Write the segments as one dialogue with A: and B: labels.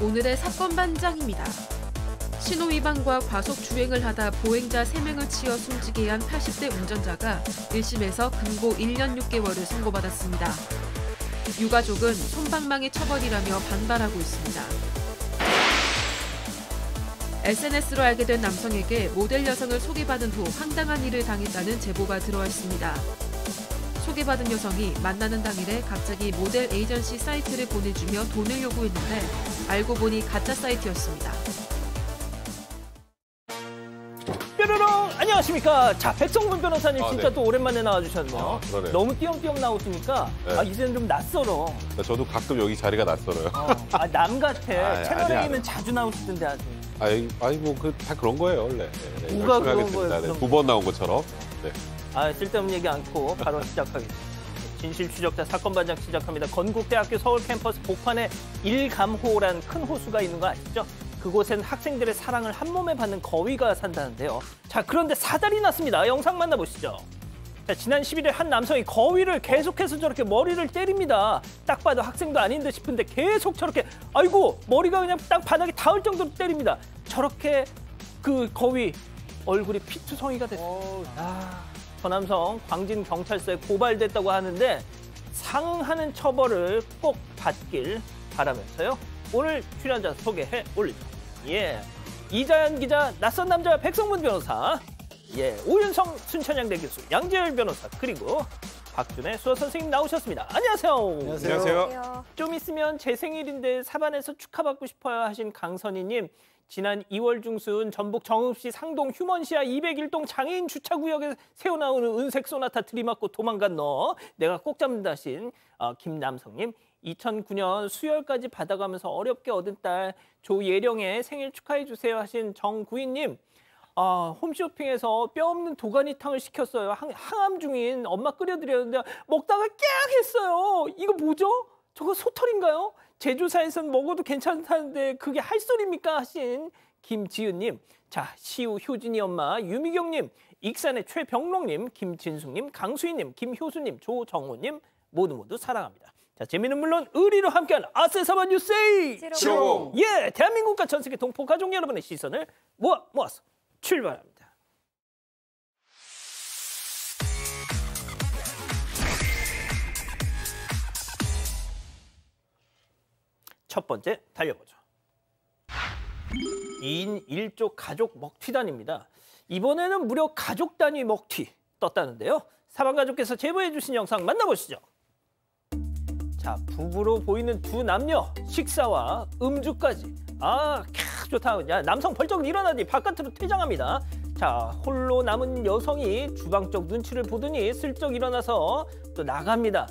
A: 오늘의 사건 반장입니다. 신호위반과 과속주행을 하다 보행자 3명을 치어 숨지게 한 80대 운전자가 1심에서 금고 1년 6개월을 선고받았습니다. 유가족은 손방망이 처벌이라며 반발하고 있습니다. SNS로 알게 된 남성에게 모델 여성을 소개받은 후 황당한 일을 당했다는 제보가 들어왔습니다. 소개받은 여성이 만나는 당일에 갑자기 모델 에이전시 사이트를 보내주며 돈을 요구했는데 알고 보니 가짜 사이트였습니다.
B: 뾰로롱 안녕하십니까 자 백성문 변호사님 아, 네. 진짜 네. 또 오랜만에 나와주셨네요 아, 그러네요. 너무 띄엄띄엄 나오시니까 네. 아 이제는 좀 낯설어
C: 네, 저도 가끔 여기 자리가 낯설어요 어,
B: 아남 같아 아, 채널A는 자주 나오시던데 아주
C: 아니, 아니 뭐그다 그런 거예요 원래 누가 네, 그런 거예요 네, 두번 나온 것처럼
B: 네. 아 쓸데없는 얘기 않고 바로 시작하겠습니다 진실 추적자 사건 반장 시작합니다. 건국대학교 서울 캠퍼스 복판에 일감호란 큰 호수가 있는 거 아시죠? 그곳엔 학생들의 사랑을 한 몸에 받는 거위가 산다는데요. 자, 그런데 사달이 났습니다. 영상 만나보시죠. 자, 지난 11일 한 남성이 거위를 계속해서 저렇게 머리를 때립니다. 딱 봐도 학생도 아닌 데 싶은데 계속 저렇게 아이고 머리가 그냥 딱 바닥에 닿을 정도로 때립니다. 저렇게 그 거위 얼굴이 피투성이가 됐어요. 아... 전남성 광진경찰서에 고발됐다고 하는데 상하는 처벌을 꼭 받길 바라면서요. 오늘 출연자 소개해 올리죠. 예. 이자연 기자, 낯선 남자 백성문 변호사, 예, 오윤성 순천향대 교수, 양재열 변호사, 그리고 박준혜 수호 선생님 나오셨습니다. 안녕하세요. 안녕하세요. 안녕하세요. 좀 있으면 제 생일인데 사반에서 축하받고 싶어요 하신 강선희님 지난 2월 중순 전북 정읍시 상동 휴먼시아 201동 장애인 주차구역에 새어나오는 은색 소나타 들이맞고 도망간 너 내가 꼭 잡는다신 어, 김남성님 2009년 수혈까지 받아가면서 어렵게 얻은 딸 조예령의 생일 축하해 주세요 하신 정구인님 아, 홈쇼핑에서 뼈 없는 도가니탕을 시켰어요. 항, 항암 중인 엄마 끓여드렸는데 먹다가 깨악 했어요. 이거 뭐죠? 저거 소털인가요? 제조사에선 먹어도 괜찮다는데 그게 할 소리입니까? 하신 김지은님, 자 시우 효진이 엄마 유미경님, 익산의 최병록님, 김진숙님, 강수희님, 김효수님, 조정호님 모두 모두 사랑합니다. 자 재미는 물론 의리로 함께한 아세사바 뉴스에이 예 대한민국과 전 세계 동포 가족 여러분의 시선을 모아 모아서 출발합니다. 첫 번째 달려보죠. 2인 1조 가족 먹튀단입니다. 이번에는 무려 가족 단위 먹튀 떴다는데요. 사방가족께서 제보해 주신 영상 만나보시죠. 자, 부부로 보이는 두 남녀, 식사와 음주까지. 아, 캬, 좋다. 야, 남성 벌쩍 일어나니 바깥으로 퇴장합니다. 자, 홀로 남은 여성이 주방 쪽 눈치를 보더니 슬쩍 일어나서 또 나갑니다.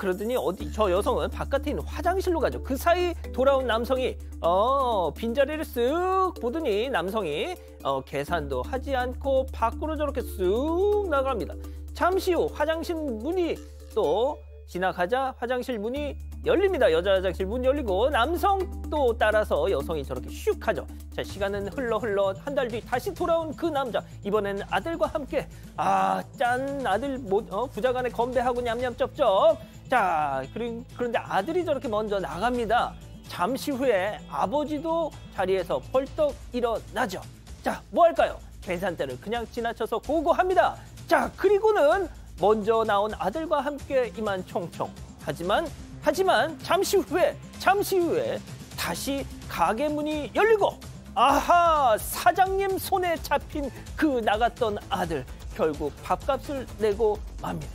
B: 그러더니 어디 저 여성은 바깥에 있는 화장실로 가죠. 그 사이 돌아온 남성이 어 빈자리를 쓱 보더니 남성이 어 계산도 하지 않고 밖으로 저렇게 쓱 나갑니다. 잠시 후 화장실 문이 또 지나가자 화장실 문이 열립니다. 여자 화장실 문 열리고 남성도 따라서 여성이 저렇게 슉 하죠. 자, 시간은 흘러 흘러 한 달 뒤 다시 돌아온 그 남자. 이번엔 아들과 함께 아, 짠 아들 모, 어, 부자간에 건배하고 냠냠쩝쩝. 자, 그리, 그런데 아들이 저렇게 먼저 나갑니다. 잠시 후에 아버지도 자리에서 벌떡 일어나죠. 자, 뭐 할까요? 계산대를 그냥 지나쳐서 고고합니다. 자, 그리고는 먼저 나온 아들과 함께 이만 총총. 하지만 하지만 잠시 후에 잠시 후에 다시 가게 문이 열리고 아하 사장님 손에 잡힌 그 나갔던 아들 결국 밥값을 내고 맙니다.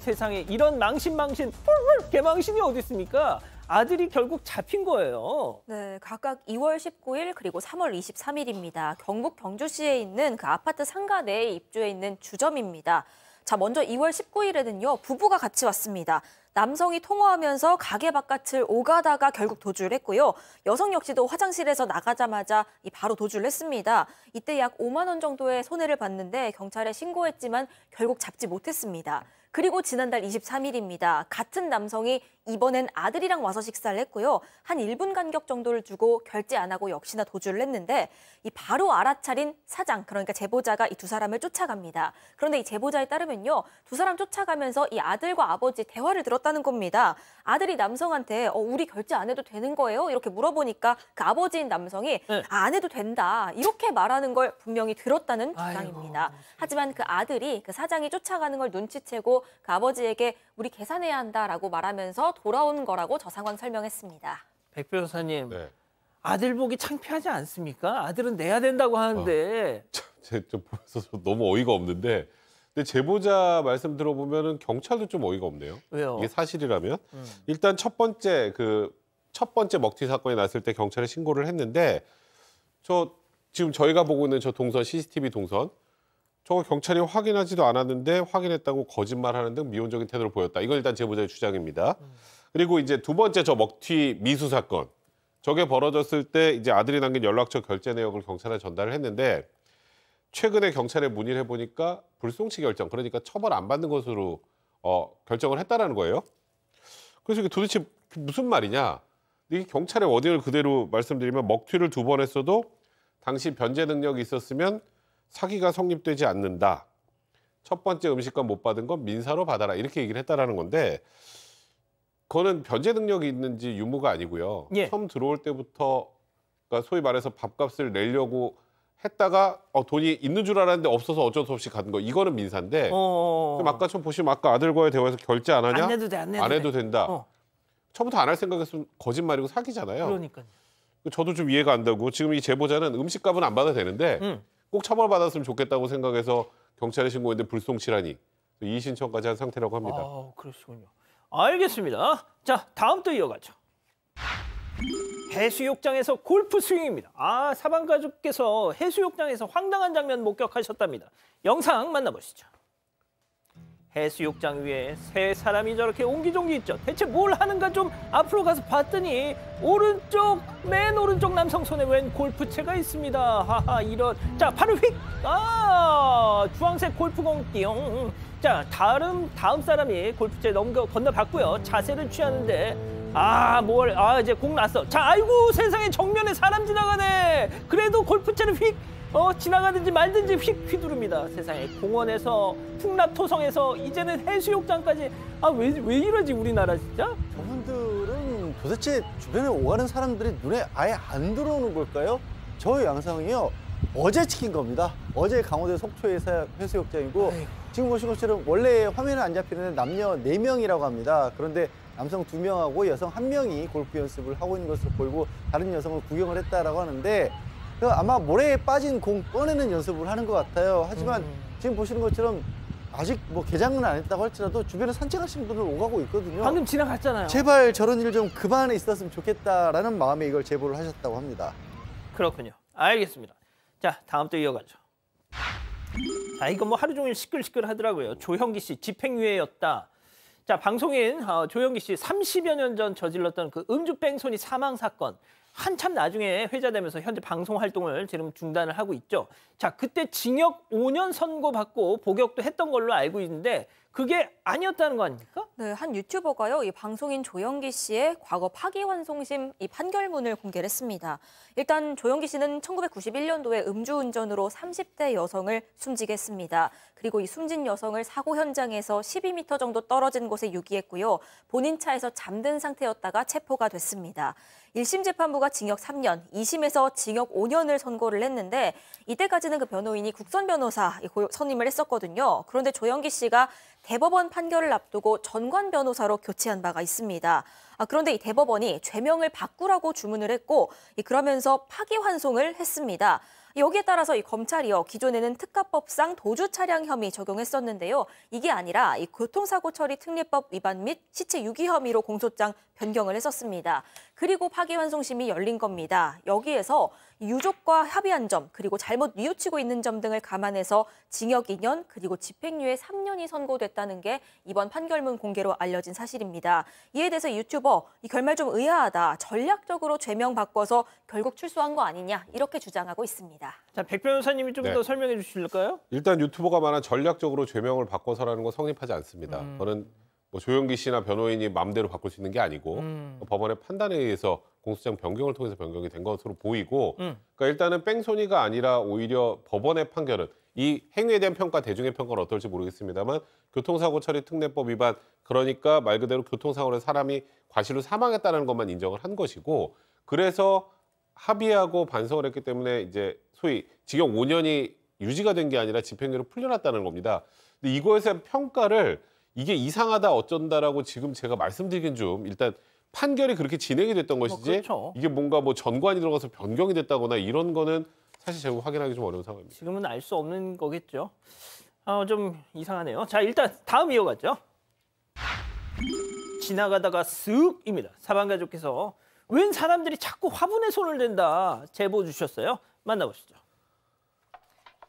B: 세상에 이런 망신망신 뿔뿔 개망신이 어디 있습니까? 아들이 결국 잡힌 거예요.
D: 네, 각각 2월 19일 그리고 3월 23일입니다. 경북 경주시에 있는 그 아파트 상가 내에 입주해 있는 주점입니다. 자, 먼저 2월 19일에는요, 부부가 같이 왔습니다. 남성이 통화하면서 가게 바깥을 오가다가 결국 도주를 했고요. 여성 역시도 화장실에서 나가자마자 바로 도주를 했습니다. 이때 약 5만 원 정도의 손해를 봤는데 경찰에 신고했지만 결국 잡지 못했습니다. 그리고 지난달 23일입니다. 같은 남성이 이번엔 아들이랑 와서 식사를 했고요. 한 1분 간격 정도를 주고 결제 안 하고 역시나 도주를 했는데 이 바로 알아차린 사장, 그러니까 제보자가 이 두 사람을 쫓아갑니다. 그런데 이 제보자에 따르면요. 두 사람 쫓아가면서 이 아들과 아버지 대화를 들었다는 겁니다. 아들이 남성한테 어, 우리 결제 안 해도 되는 거예요? 이렇게 물어보니까 그 아버지인 남성이 네. 아, 안 해도 된다. 이렇게 말하는 걸 분명히 들었다는 주장입니다. 아이고. 하지만 그 아들이 그 사장이 쫓아가는 걸 눈치채고 그 아버지에게 우리 계산해야 한다라고 말하면서 돌아온 거라고 저 상황 설명했습니다.
B: 백 변호사님, 네. 아들 보기 창피하지 않습니까? 아들은 내야 된다고 하는데. 아,
C: 참, 저 보면서 너무 어이가 없는데. 근데 제보자 말씀 들어보면은 경찰도 좀 어이가 없네요. 왜요? 이게 사실이라면 음. 일단 첫 번째 그 첫 번째 먹튀 사건이 났을 때 경찰에 신고를 했는데 저 지금 저희가 보고 있는 저 동선 CCTV 동선 저거 경찰이 확인하지도 않았는데 확인했다고 거짓말하는 등 미온적인 태도를 보였다. 이건 일단 제보자의 주장입니다. 그리고 이제 두 번째 저 먹튀 미수 사건. 저게 벌어졌을 때 이제 아들이 남긴 연락처 결제 내역을 경찰에 전달을 했는데 최근에 경찰에 문의를 해보니까 불송치 결정, 그러니까 처벌 안 받는 것으로 어, 결정을 했다라는 거예요. 그래서 이게 도대체 무슨 말이냐. 이게 경찰의 워딩을 그대로 말씀드리면 먹튀를 두 번 했어도 당시 변제 능력이 있었으면 사기가 성립되지 않는다. 첫 번째 음식값못 받은 건 민사로 받아라 이렇게 얘기를 했다라는 건데 그거는 변제 능력이 있는지 유무가 아니고요. 예. 처음 들어올 때부터 그러니까 소위 말해서 밥값을 내려고 했다가 어, 돈이 있는 줄 알았는데 없어서 어쩔 수 없이 가는 거. 이거는 민사인데 어, 어, 어 그럼 아까 좀 보시면 아까 아들과의 대화에서 결제 안 하냐? 안 해도 돼, 안 해도, 안 해도 된다. 어. 처음부터 안 할 생각했으면 거짓말이고 사기잖아요. 그러니까요. 저도 좀 이해가 안 되고 지금 이 제보자는 음식값은 안 받아도 되는데 음. 꼭 처벌받았으면 좋겠다고 생각해서 경찰에 신고했는데 불송치라니 이 신청까지 한 상태라고 합니다.
B: 아, 그러시군요. 알겠습니다. 자, 다음 또 이어가죠. 해수욕장에서 골프 스윙입니다. 아, 사방 가족께서 해수욕장에서 황당한 장면 목격하셨답니다. 영상 만나보시죠. 해수욕장 위에 세 사람이 저렇게 옹기종기 있죠. 대체 뭘 하는가 좀 앞으로 가서 봤더니 오른쪽 맨 오른쪽 남성 손에 웬 골프채가 있습니다. 하하 이런 자 바로 휙 아 주황색 골프공 띠용 자 다른 다음 사람이 골프채 넘겨 건너봤고요. 자세를 취하는데 아, 뭘, 아, 이제 공 났어. 자, 아이고, 세상에 정면에 사람 지나가네. 그래도 골프채는휙 어, 지나가든지 말든지 휙 휘두릅니다. 세상에 공원에서 풍납토성에서 이제는 해수욕장까지 아왜 왜 이러지 우리나라 진짜?
E: 저분들은 도대체 주변에 오가는 사람들이 눈에 아예 안 들어오는 걸까요? 저양상이요 어제 찍힌 겁니다. 어제 강원도 속초의 해수욕장이고 에이. 지금 보신 것처럼 원래 화면에 안 잡히는 남녀 네명이라고 합니다. 그런데 남성 두명하고 여성 한명이 골프 연습을 하고 있는 것을 보이고 다른 여성을 구경을 했다라고 하는데 그 아마 모래에 빠진 공 꺼내는 연습을 하는 것 같아요. 하지만 음. 지금 보시는 것처럼 아직 뭐 개장은 안 했다고 할지라도 주변에 산책하시는 분들 오가고 있거든요. 방금 지나갔잖아요. 제발 저런 일 좀 그만에 있었으면 좋겠다라는 마음에 이걸 제보를 하셨다고 합니다.
B: 그렇군요. 알겠습니다. 자, 다음 또 이어가죠. 자, 이거 뭐 하루 종일 시끌시끌 하더라고요. 조형기 씨 집행유예였다. 자, 방송인 어, 조영기 씨 30여 년 전 저질렀던 그 음주뺑소니 사망 사건 한참 나중에 회자되면서 현재 방송 활동을 지금 중단을 하고 있죠. 자, 그때 징역 5년 선고받고 복역도 했던 걸로 알고 있는데 그게 아니었다는 거 아닙니까?
D: 네, 한 유튜버가요. 이 방송인 조영기 씨의 과거 파기환송심 이 판결문을 공개했습니다. 일단 조영기 씨는 1991년도에 음주운전으로 30대 여성을 숨지게 했습니다. 그리고 이 숨진 여성을 사고 현장에서 12m 정도 떨어진 곳에 유기했고요. 본인 차에서 잠든 상태였다가 체포가 됐습니다. 1심 재판부가 징역 3년, 2심에서 징역 5년을 선고를 했는데 이때까지는 그 변호인이 국선 변호사 선임을 했었거든요. 그런데 조영기 씨가 대법원 판결을 앞두고 전관 변호사로 교체한 바가 있습니다. 아, 그런데 이 대법원이 죄명을 바꾸라고 주문을 했고 그러면서 파기환송을 했습니다. 여기에 따라서 이 검찰이요 기존에는 특가법상 도주 차량 혐의 적용했었는데요. 이게 아니라 이 교통사고 처리 특례법 위반 및 시체 유기 혐의로 공소장 변경을 했었습니다. 그리고 파기환송심이 열린 겁니다. 여기에서 유족과 합의한 점 그리고 잘못 뉘우치고 있는 점 등을 감안해서 징역 2년 그리고 집행유예 3년이 선고됐다는 게 이번 판결문 공개로 알려진 사실입니다. 이에 대해서 유튜버 이 결말 좀 의아하다. 전략적으로 죄명 바꿔서 결국 출소한 거 아니냐 이렇게 주장하고
B: 있습니다. 자, 백 변호사님이 좀더 네. 설명해 주실까요?
C: 일단 유튜버가 말한 전략적으로 죄명을 바꿔서라는 건 성립하지 않습니다. 음. 저는 뭐 조영기 씨나 변호인이 마음대로 바꿀 수 있는 게 아니고 음. 뭐 법원의 판단에 의해서 공소장 변경을 통해서 변경이 된 것으로 보이고 음. 그러니까 일단은 뺑소니가 아니라 오히려 법원의 판결은 이 행위에 대한 평가 대중의 평가는 어떨지 모르겠습니다만 교통사고 처리 특례법 위반 그러니까 말 그대로 교통사고로 사람이 과실로 사망했다는 것만 인정을 한 것이고 그래서 합의하고 반성을 했기 때문에 이제 소위 징역 5년이 유지가 된 게 아니라 집행유예로 풀려났다는 겁니다. 근데 이거에서 평가를 이게 이상하다 어쩐다라고 지금 제가 말씀드리긴 좀 일단 판결이 그렇게 진행이 됐던 뭐 것이지 뭐 그렇죠. 이게 뭔가 뭐 전관이 들어가서 변경이 됐다거나 이런 거는 사실 제가 확인하기 좀 어려운 상황입니다.
B: 지금은 알 수 없는 거겠죠. 어, 좀 이상하네요. 자 일단 다음 이어가죠. 지나가다가 쓱입니다. 사방가족께서 웬 사람들이 자꾸 화분에 손을 댄다 제보 주셨어요. 만나보시죠.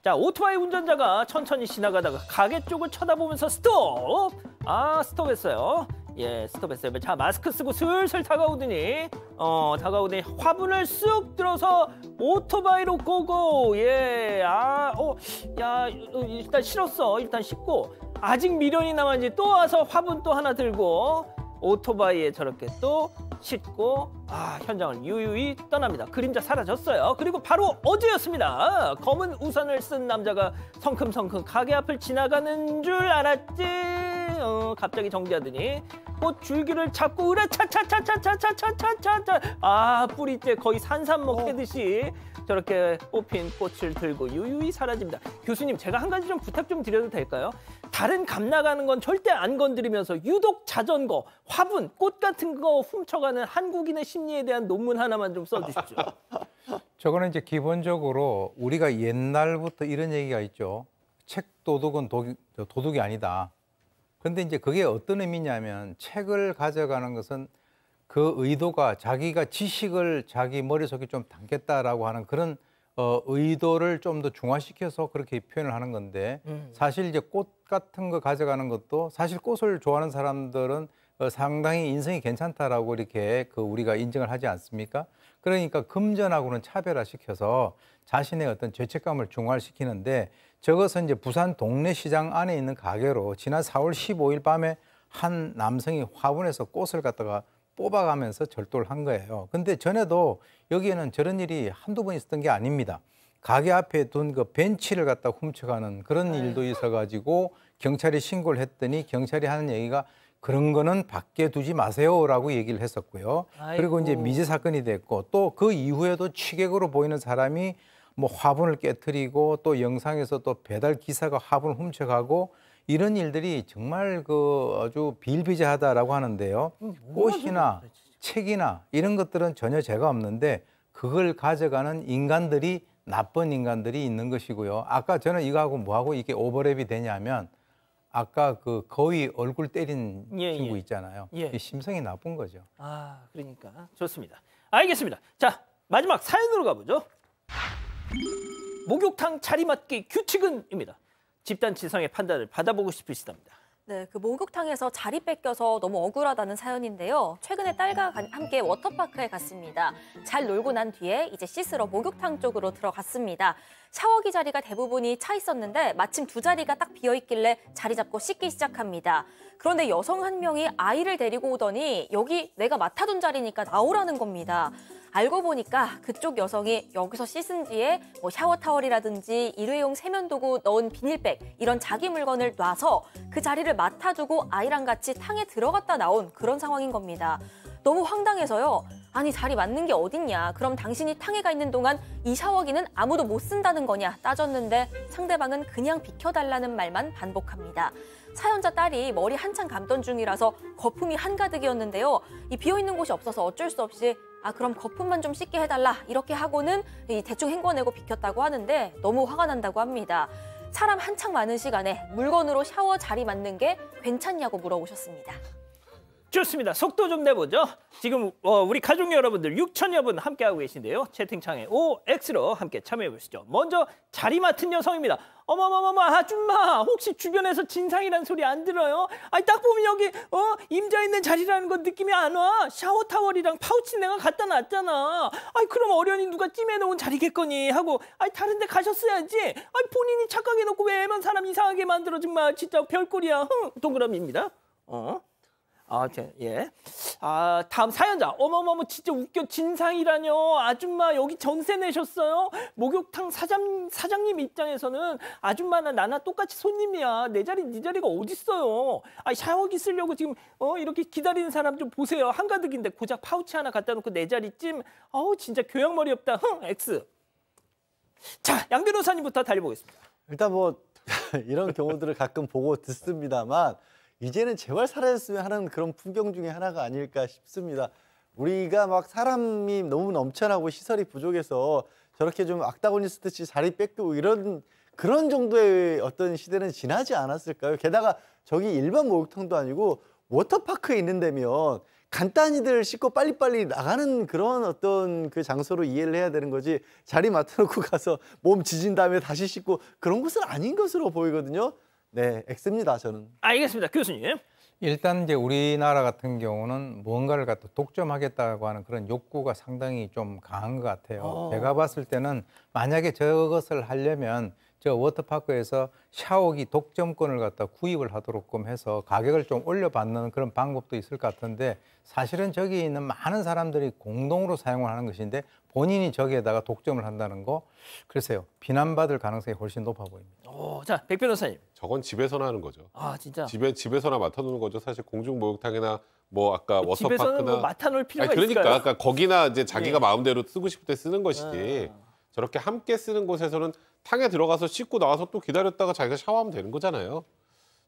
B: 자 오토바이 운전자가 천천히 지나가다가 가게 쪽을 쳐다보면서 스톱! 아 스톱했어요. 예 스톱했어요. 자 마스크 쓰고 슬슬 다가오더니 어 다가오더니 화분을 쑥 들어서 오토바이로 고고 예아어야 어, 일단 실었어 일단 씻고 아직 미련이 남았는지 또 와서 화분 또 하나 들고 오토바이에 저렇게 또 씻고 아, 현장을 유유히 떠납니다. 그림자 사라졌어요. 그리고 바로 어제였습니다. 검은 우산을 쓴 남자가 성큼성큼 가게 앞을 지나가는 줄 알았지. 어, 갑자기 정지하더니 꽃 줄기를 잡고 으라차차차차차차차차차 아 뿌리째 거의 산삼 먹게듯이 어. 저렇게 뽑힌 꽃을 들고 유유히 사라집니다. 교수님 제가 한 가지 좀 부탁 좀 드려도 될까요? 다른 값 나가는 건 절대 안 건드리면서 유독 자전거, 화분, 꽃 같은 거 훔쳐가는 한국인의 심리에 대한 논문 하나만 좀 써주십시오.
F: 저거는 이제 기본적으로 우리가 옛날부터 이런 얘기가 있죠. 책 도둑은 도 도둑이 아니다. 근데 이제 그게 어떤 의미냐면 책을 가져가는 것은 그 의도가 자기가 지식을 자기 머릿속에 좀 담겠다라고 하는 그런 어, 의도를 좀 더 중화시켜서 그렇게 표현을 하는 건데 음. 사실 이제 꽃 같은 거 가져가는 것도 사실 꽃을 좋아하는 사람들은 어, 상당히 인성이 괜찮다라고 이렇게 그 우리가 인정을 하지 않습니까? 그러니까 금전하고는 차별화시켜서 자신의 어떤 죄책감을 중화시키는데 저것은 이제 부산 동네 시장 안에 있는 가게로 지난 4월 15일 밤에 한 남성이 화분에서 꽃을 갖다가 뽑아가면서 절도를 한 거예요. 근데 전에도 여기에는 저런 일이 한두 번 있었던 게 아닙니다. 가게 앞에 둔 그 벤치를 갖다 훔쳐가는 그런 네. 일도 있어가지고 경찰이 신고를 했더니 경찰이 하는 얘기가 그런 거는 밖에 두지 마세요라고 얘기를 했었고요. 아이고. 그리고 이제 미제 사건이 됐고 또 그 이후에도 취객으로 보이는 사람이 뭐 화분을 깨뜨리고 또 영상에서 또 배달 기사가 화분을 훔쳐가고 이런 일들이 정말 그 아주 비일비재하다라고 하는데요. 음, 꽃이나 책이나 이런 것들은 전혀 죄가 없는데 그걸 가져가는 인간들이 나쁜 인간들이 있는 것이고요. 아까 저는 이거하고 뭐하고 이게 오버랩이 되냐면 아까 그 거위 얼굴 때린 예, 예. 친구 있잖아요. 예. 심성이 나쁜 거죠.
B: 아, 그러니까 좋습니다. 알겠습니다. 자, 마지막 사연으로 가보죠. 목욕탕 자리 맡기 규칙은입니다. 집단 지성의 판단을 받아보고 싶으시답니다.
D: 네, 그 목욕탕에서 자리 뺏겨서 너무 억울하다는 사연인데요. 최근에 딸과 함께 워터파크에 갔습니다. 잘 놀고 난 뒤에 이제 씻으러 목욕탕 쪽으로 들어갔습니다. 샤워기 자리가 대부분이 차 있었는데 마침 두 자리가 딱 비어 있길래 자리 잡고 씻기 시작합니다. 그런데 여성 한 명이 아이를 데리고 오더니 여기 내가 맡아둔 자리니까 나오라는 겁니다. 알고 보니까 그쪽 여성이 여기서 씻은 뒤에 뭐 샤워 타월이라든지 일회용 세면도구 넣은 비닐백 이런 자기 물건을 놔서 그 자리를 맡아두고 아이랑 같이 탕에 들어갔다 나온 그런 상황인 겁니다. 너무 황당해서요. 아니 자리 맞는 게 어딨냐. 그럼 당신이 탕에 가 있는 동안 이 샤워기는 아무도 못 쓴다는 거냐 따졌는데 상대방은 그냥 비켜달라는 말만 반복합니다. 사연자 딸이 머리 한참 감던 중이라서 거품이 한가득이었는데요. 이 비어있는 곳이 없어서 어쩔 수 없이 아 그럼 거품만 좀 씻게 해달라 이렇게 하고는 이 대충 헹궈내고 비켰다고 하는데 너무 화가 난다고 합니다. 사람 한창 많은 시간에 물건으로 샤워 자리 맞는 게 괜찮냐고 물어보셨습니다.
B: 좋습니다. 속도 좀 내보죠. 지금 어, 우리 가족 여러분들 6천여 분 함께하고 계신데요. 채팅창에 OX로 함께 참여해 보시죠. 먼저 자리 맡은 여성입니다. 어마마마마 아줌마 혹시 주변에서 진상이란 소리 안 들어요? 아니 딱 보면 여기 어 임자 있는 자리라는 거 느낌이 안 와. 샤워 타월이랑 파우치 내가 갖다 놨잖아. 아니 그럼 어련히 누가 찜해 놓은 자리겠거니 하고 아니 다른 데 가셨어야지. 아니 본인이 착각해 놓고 왜 애만 사람 이상하게 만들어 정말 진짜 별꼴이야. 흥 동그라미입니다. 어? 아, 제, 예. 아, 다음 사연자. 어머머머, 진짜 웃겨. 진상이라뇨. 아줌마, 여기 전세 내셨어요? 목욕탕 사장, 사장님 입장에서는 아줌마나 나나 똑같이 손님이야. 내 자리, 네 자리가 어딨어요? 아, 샤워기 쓰려고 지금, 어, 이렇게 기다리는 사람 좀 보세요. 한가득인데 고작 파우치 하나 갖다 놓고 내 자리쯤. 어우, 진짜 교양머리 없다. 흥, X. 자, 양 변호사님부터
E: 달려보겠습니다. 일단 뭐, 이런 경우들을 가끔 보고 듣습니다만, 이제는 제발 사라졌으면 하는 그런 풍경 중에 하나가 아닐까 싶습니다. 우리가 막 사람이 너무 넘쳐나고 시설이 부족해서 저렇게 좀 악다고니스트치 자리 뺏기고 이런 그런 정도의 어떤 시대는 지나지 않았을까요? 게다가 저기 일반 목욕탕도 아니고 워터파크에 있는 데면 간단히들 씻고 빨리빨리 나가는 그런 어떤 그 장소로 이해를 해야 되는 거지 자리 맡아놓고 가서 몸 지진 다음에 다시 씻고 그런 곳은 아닌 것으로 보이거든요. 네, X입니다.
F: 저는.
B: 알겠습니다. 교수님.
F: 일단 이제 우리나라 같은 경우는 무언가를 갖다 독점하겠다고 하는 그런 욕구가 상당히 좀 강한 것 같아요. 오. 어. 제가 봤을 때는 만약에 저것을 하려면 저 워터파크에서 샤워기 독점권을 갖다 구입을 하도록 끔 해서 가격을 좀 올려받는 그런 방법도 있을 것 같은데 사실은 저기 있는 많은 사람들이 공동으로 사용을 하는 것인데 본인이 저기에다가 독점을 한다는 거 글쎄요 비난받을 가능성이 훨씬 높아 보입니다.
C: 오, 어, 자, 백 변호사님. 저건 집에서나 하는 거죠. 아, 진짜. 집에 집에서나 맡아놓는 거죠. 사실 공중 목욕탕이나 뭐 아까 뭐 그 워터파크나 뭐 맡아놓을 필요가 아니, 그러니까 있을까요? 그까 그러니까 거기나 이제 자기가 예. 마음대로 쓰고 싶을 때 쓰는 것이지 아. 저렇게 함께 쓰는 곳에서는 탕에 들어가서 씻고 나와서 또 기다렸다가 자기가 샤워하면 되는 거잖아요.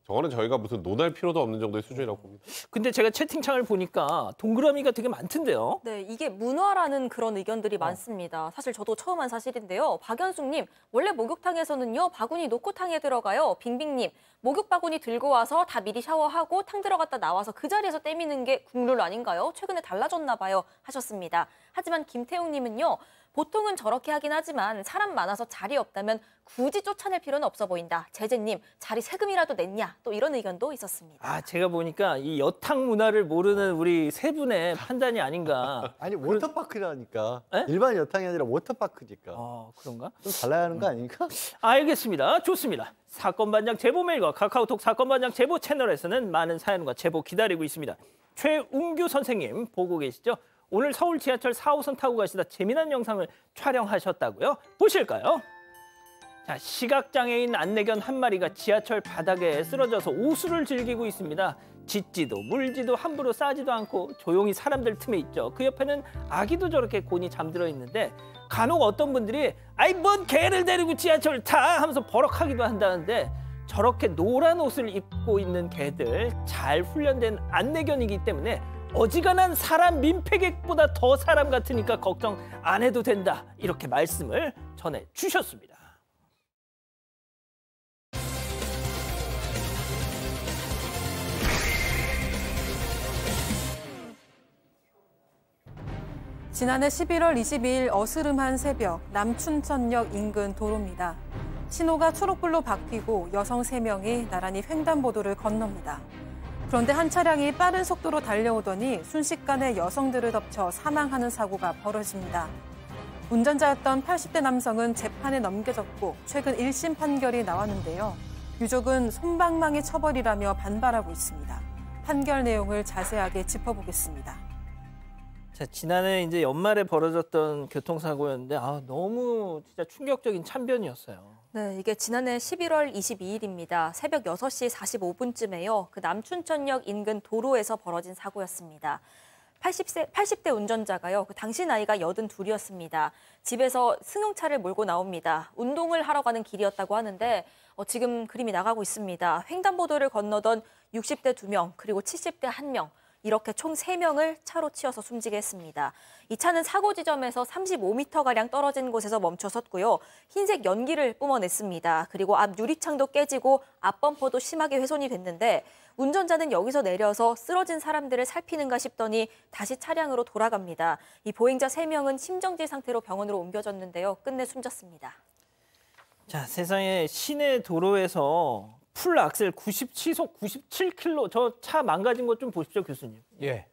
B: 저거는 저희가 무슨 논할 필요도 없는 정도의 수준이라고 봅니다. 근데 제가 채팅창을 보니까 동그라미가 되게 많던데요.
D: 네, 이게 문화라는 그런 의견들이 어. 많습니다. 사실 저도 처음 한 사실인데요. 박연숙님, 원래 목욕탕에서는요, 바구니 놓고 탕에 들어가요. 빙빙님, 목욕 바구니 들고 와서 다 미리 샤워하고 탕 들어갔다 나와서 그 자리에서 때미는 게 국룰 아닌가요? 최근에 달라졌나 봐요. 하셨습니다. 하지만 김태웅님은요, 보통은 저렇게 하긴 하지만 사람 많아서 자리 없다면 굳이 쫓아낼 필요는 없어 보인다. 재재님 자리 세금이라도 냈냐? 또 이런 의견도 있었습니다.
B: 아 제가 보니까 이 여탕 문화를 모르는 우리 세 분의 판단이 아닌가. 아니 워터파크라니까. 에? 일반
E: 여탕이 아니라 워터파크니까. 아 그런가? 좀 달라야 하는 거 음. 아닙니까?
B: 알겠습니다. 좋습니다. 사건 반장 제보 메일과 카카오톡 사건 반장 제보 채널에서는 많은 사연과 제보 기다리고 있습니다. 최웅규 선생님 보고 계시죠? 오늘 서울 지하철 4호선 타고 가시다 재미난 영상을 촬영하셨다고요? 보실까요? 자, 시각장애인 안내견 한 마리가 지하철 바닥에 쓰러져서 오수를 즐기고 있습니다. 짖지도 물지도 함부로 싸지도 않고 조용히 사람들 틈에 있죠. 그 옆에는 아기도 저렇게 곤히 잠들어 있는데 간혹 어떤 분들이 아이 뭔 개를 데리고 지하철 타 하면서 버럭하기도 한다는데 저렇게 노란 옷을 입고 있는 개들 잘 훈련된 안내견이기 때문에 어지간한 사람 민폐객보다 더 사람 같으니까 걱정 안 해도 된다. 이렇게 말씀을 전해 주셨습니다.
A: 지난해 11월 22일 어스름한 새벽 남춘천역 인근 도로입니다. 신호가 초록불로 바뀌고 여성 세명이 나란히 횡단보도를 건넙니다. 그런데 한 차량이 빠른 속도로 달려오더니 순식간에 여성들을 덮쳐 사망하는 사고가 벌어집니다. 운전자였던 80대 남성은 재판에 넘겨졌고 최근 1심 판결이 나왔는데요. 유족은 손방망이 처벌이라며 반발하고 있습니다. 판결 내용을 자세하게 짚어보겠습니다.
B: 자, 지난해 이제 연말에 벌어졌던 교통사고였는데 아, 너무 진짜 충격적인 참변이었어요.
D: 네, 이게 지난해 11월 22일입니다. 새벽 6시 45분쯤에요. 그 남춘천역 인근 도로에서 벌어진 사고였습니다. 80세, 80대 운전자가요. 그 당시 나이가 82이었습니다. 집에서 승용차를 몰고 나옵니다. 운동을 하러 가는 길이었다고 하는데 어, 지금 그림이 나가고 있습니다. 횡단보도를 건너던 60대 2명 그리고 70대 1명 이렇게 총 3명을 차로 치어서 숨지게 했습니다. 이 차는 사고 지점에서 35m가량 떨어진 곳에서 멈춰섰고요. 흰색 연기를 뿜어냈습니다. 그리고 앞 유리창도 깨지고 앞 범퍼도 심하게 훼손이 됐는데 운전자는 여기서 내려서 쓰러진 사람들을 살피는가 싶더니 다시 차량으로 돌아갑니다. 이 보행자 3명은 심정지 상태로 병원으로 옮겨졌는데요. 끝내 숨졌습니다.
B: 자, 세상에 시내 도로에서 풀 악셀 90 시속 9 7킬로저 차 망가진 것 좀 보십시오 교수님.
F: 예.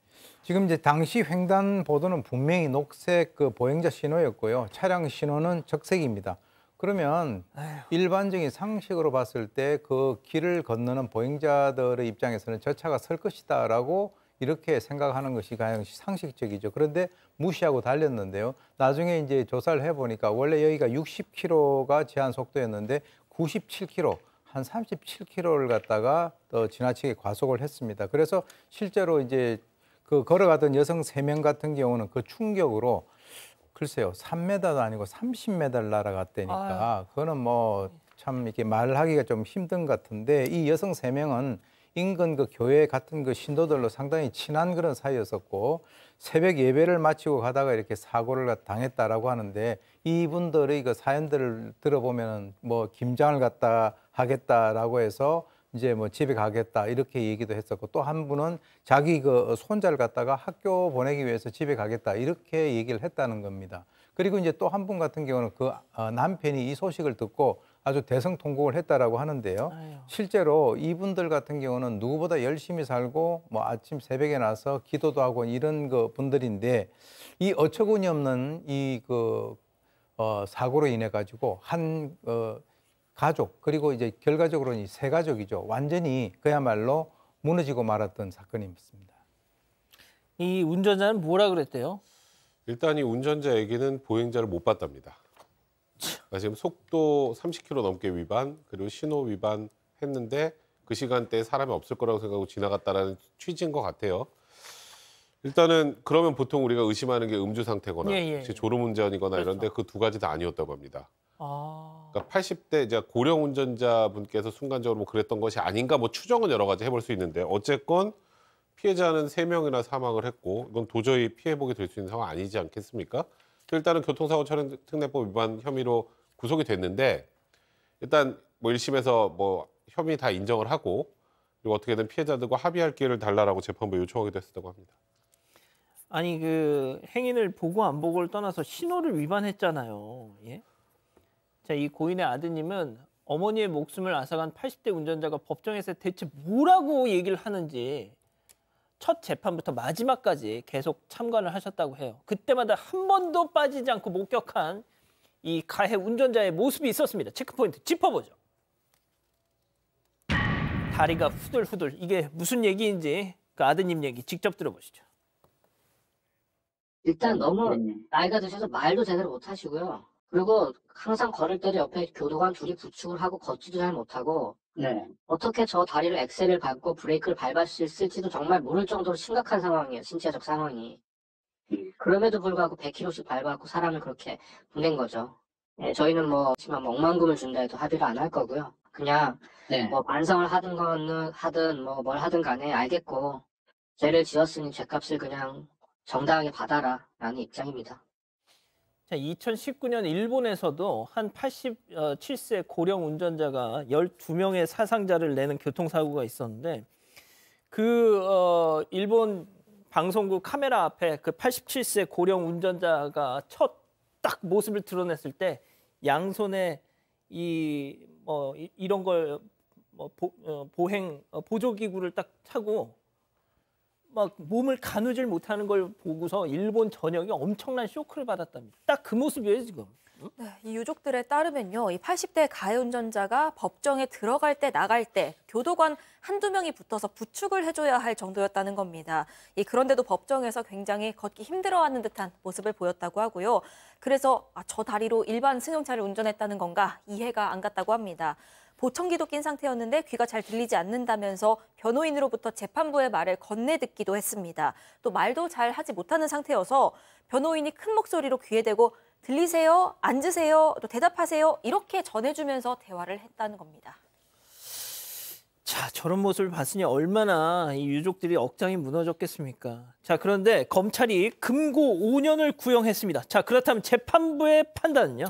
F: 지금 이제 당시 횡단 보도는 분명히 녹색 그 보행자 신호였고요. 차량 신호는 적색입니다. 그러면 아휴. 일반적인 상식으로 봤을 때 그 길을 건너는 보행자들의 입장에서는 저 차가 설 것이다라고 이렇게 생각하는 것이 가장 상식적이죠. 그런데 무시하고 달렸는데요. 나중에 이제 조사를 해보니까 원래 여기가 60km가 제한 속도였는데 97km 한 37km를 갔다가또 지나치게 과속을 했습니다. 그래서 실제로 이제 그 걸어가던 여성 3명 같은 경우는 그 충격으로 글쎄요, 3m도 아니고 30m를 날아갔다니까 그거는 뭐 참 이렇게 말하기가 좀 힘든 같은데 이 여성 3명은 인근 그 교회 같은 그 신도들로 상당히 친한 그런 사이였었고 새벽 예배를 마치고 가다가 이렇게 사고를 당했다라고 하는데 이분들의 그 사연들을 들어보면 뭐 김장을 갔다 하겠다라고 해서 이제 뭐 집에 가겠다 이렇게 얘기도 했었고 또 한 분은 자기 그 손자를 갖다가 학교 보내기 위해서 집에 가겠다 이렇게 얘기를 했다는 겁니다. 그리고 이제 또 한 분 같은 경우는 그 어, 남편이 이 소식을 듣고 아주 대성통곡을 했다라고 하는데요. 아유. 실제로 이분들 같은 경우는 누구보다 열심히 살고 뭐 아침 새벽에 나서 기도도 하고 이런 그 분들인데 이 어처구니없는 이그 어, 사고로 인해 가지고 한 어, 가족 그리고 이제 결과적으로는 이세 가족이죠. 완전히 그야말로 무너지고 말았던 사건이었습니다. 이 운전자는
B: 뭐라 그랬대요?
C: 일단 이 운전자 얘기는 보행자를 못 봤답니다. 그러니까 지금 속도 30km 넘게 위반 그리고 신호 위반 했는데 그 시간대에 사람이 없을 거라고 생각하고 지나갔다라는 취지인 것 같아요. 일단은 그러면 보통 우리가 의심하는 게 음주 상태거나 예, 예, 예. 졸음 운전이거나 그렇죠. 이런데 그 두 가지 다 아니었다고 합니다.
B: 아.
C: 그러니까 80대 이제 고령 운전자분께서 순간적으로 뭐 그랬던 것이 아닌가 뭐 추정은 여러 가지 해볼 수 있는데 어쨌건 피해자는 세명이나 사망을 했고 이건 도저히 피해복이 될 수 있는 상황 아니지 않겠습니까? 일단은 교통사고 처리 특례법 위반 혐의로 구속이 됐는데 일단 뭐 1심에서 뭐 혐의 다 인정을 하고 그리고 어떻게든 피해자들과 합의할 기회를 달라라고 재판부에 요청하기도 했었다고 합니다.
B: 아니 그 행인을 보고 안 보고를 떠나서 신호를 위반했잖아요. 예? 자, 이 고인의 아드님은 어머니의 목숨을 앗아간 80대 운전자가 법정에서 대체 뭐라고 얘기를 하는지 첫 재판부터 마지막까지 계속 참관을 하셨다고 해요. 그때마다 한 번도 빠지지 않고 목격한 이 가해 운전자의 모습이 있었습니다. 체크포인트 짚어보죠. 다리가 후들후들 이게 무슨 얘기인지 그 아드님 얘기 직접 들어보시죠. 일단 너무 나이가 드셔서 말도 제대로 못 하시고요. 그리고 항상 걸을 때도 옆에 교도관 둘이 부축을 하고 걷지도 잘 못하고 네. 어떻게 저다리를 엑셀을 밟고 브레이크를 밟았을지도 정말 모를 정도로 심각한 상황이에요. 신체적 상황이. 음. 그럼에도 불구하고 1 0 0 k m 씩 밟아갖고 사람을 그렇게 보낸 거죠. 네, 저희는 뭐, 하지만 억만금을 준다 해도 합의를 안 할 거고요. 그냥, 네. 뭐, 반성을 하든 거 하든, 뭐, 뭘 하든 간에 알겠고, 죄를 지었으니 죄값을 그냥 정당하게 받아라. 라는 입장입니다. 자, 2019년 일본에서도 한 87세 고령 운전자가 12명의 사상자를 내는 교통사고가 있었는데 그 어, 일본 방송국 카메라 앞에 그 87세 고령 운전자가 첫 딱 모습을 드러냈을 때 양손에 이 뭐 이런 걸뭐 어, 보행 어, 보조기구를 딱 차고 막 몸을 가누질 못하는 걸 보고서 일본 전역이 엄청난 쇼크를 받았답니다. 딱 그 모습이에요 지금.
D: 네, 이 유족들에 따르면요. 이 80대 가해운전자가 법정에 들어갈 때 나갈 때 교도관 한두 명이 붙어서 부축을 해줘야 할 정도였다는 겁니다. 이 그런데도 법정에서 굉장히 걷기 힘들어하는 듯한 모습을 보였다고 하고요. 그래서 아, 저 다리로 일반 승용차를 운전했다는 건가 이해가 안 갔다고 합니다. 보청기도 낀 상태였는데 귀가 잘 들리지 않는다면서 변호인으로부터 재판부의 말을 건네듣기도 했습니다. 또 말도 잘 하지 못하는 상태여서 변호인이 큰 목소리로 귀에 대고 들리세요? 앉으세요? 또 대답하세요? 이렇게 전해주면서 대화를 했다는 겁니다.
B: 자, 저런 모습을 봤으니 얼마나 이 유족들이 억장이 무너졌겠습니까? 자, 그런데 검찰이 금고 5년을 구형했습니다. 자, 그렇다면 재판부의 판단은요?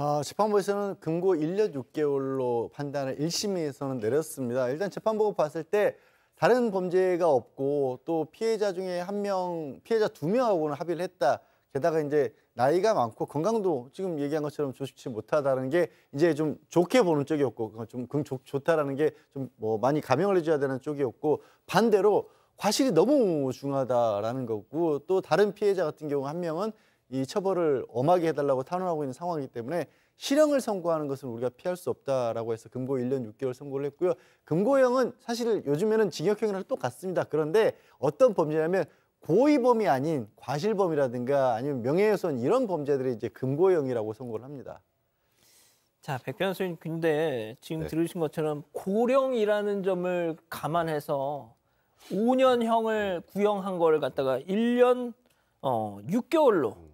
E: 아, 재판부에서는 금고 1년 6개월로 판단을 1심에서는 내렸습니다. 일단 재판부가 봤을 때 다른 범죄가 없고 또 피해자 중에 한 명, 피해자 두 명하고는 합의를 했다. 게다가 이제 나이가 많고 건강도 지금 얘기한 것처럼 좋지 못하다는 게 이제 좀 좋게 보는 쪽이었고 그러니까 좀긍 좋다라는 게 좀 뭐 많이 감형을 해줘야 되는 쪽이었고 반대로 과실이 너무 중하다라는 요 거고 또 다른 피해자 같은 경우 한 명은 이 처벌을 엄하게 해달라고 탄원하고 있는 상황이기 때문에 실형을 선고하는 것은 우리가 피할 수 없다라고 해서 금고 1년 6개월 선고를 했고요. 금고형은 사실 요즘에는 징역형이랑 똑같습니다. 그런데 어떤 범죄냐면 고의범이 아닌 과실범이라든가 아니면 명예훼손 이런 범죄들이 이제 금고형이라고 선고를 합니다.
B: 자, 백 변호사님 근데 지금 네. 들으신 것처럼 고령이라는 점을 감안해서 5년형을 구형한 거를 갖다가 1년 어, 6개월로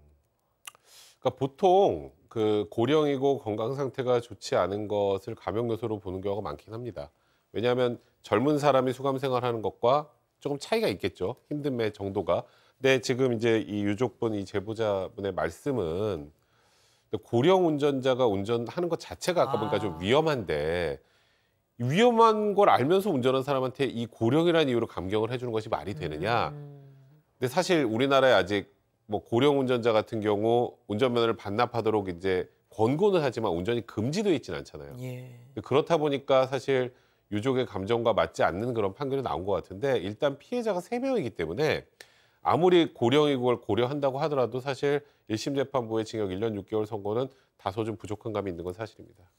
C: 그러니까 보통 그 고령이고 건강 상태가 좋지 않은 것을 감염 요소로 보는 경우가 많긴 합니다. 왜냐하면 젊은 사람이 수감 생활하는 것과 조금 차이가 있겠죠. 힘듦의 정도가. 근데 지금 이제 이 유족분, 이 제보자분의 말씀은 고령 운전자가 운전하는 것 자체가 아까 보니까 아. 좀 위험한데 위험한 걸 알면서 운전한 사람한테 이 고령이라는 이유로 감경을 해주는 것이 말이 되느냐. 음. 근데 사실 우리나라에 아직 뭐 고령 운전자 같은 경우 운전면허를 반납하도록 이제 권고는 하지만 운전이 금지돼 있지는 않잖아요. 예. 그렇다 보니까 사실 유족의 감정과 맞지 않는 그런 판결이 나온 것 같은데 일단 피해자가 세명이기 때문에 아무리 고령이 그걸 고려한다고 하더라도 사실 1심 재판부의 징역 1년 6개월 선고는 다소 좀 부족한 감이 있는 건 사실입니다.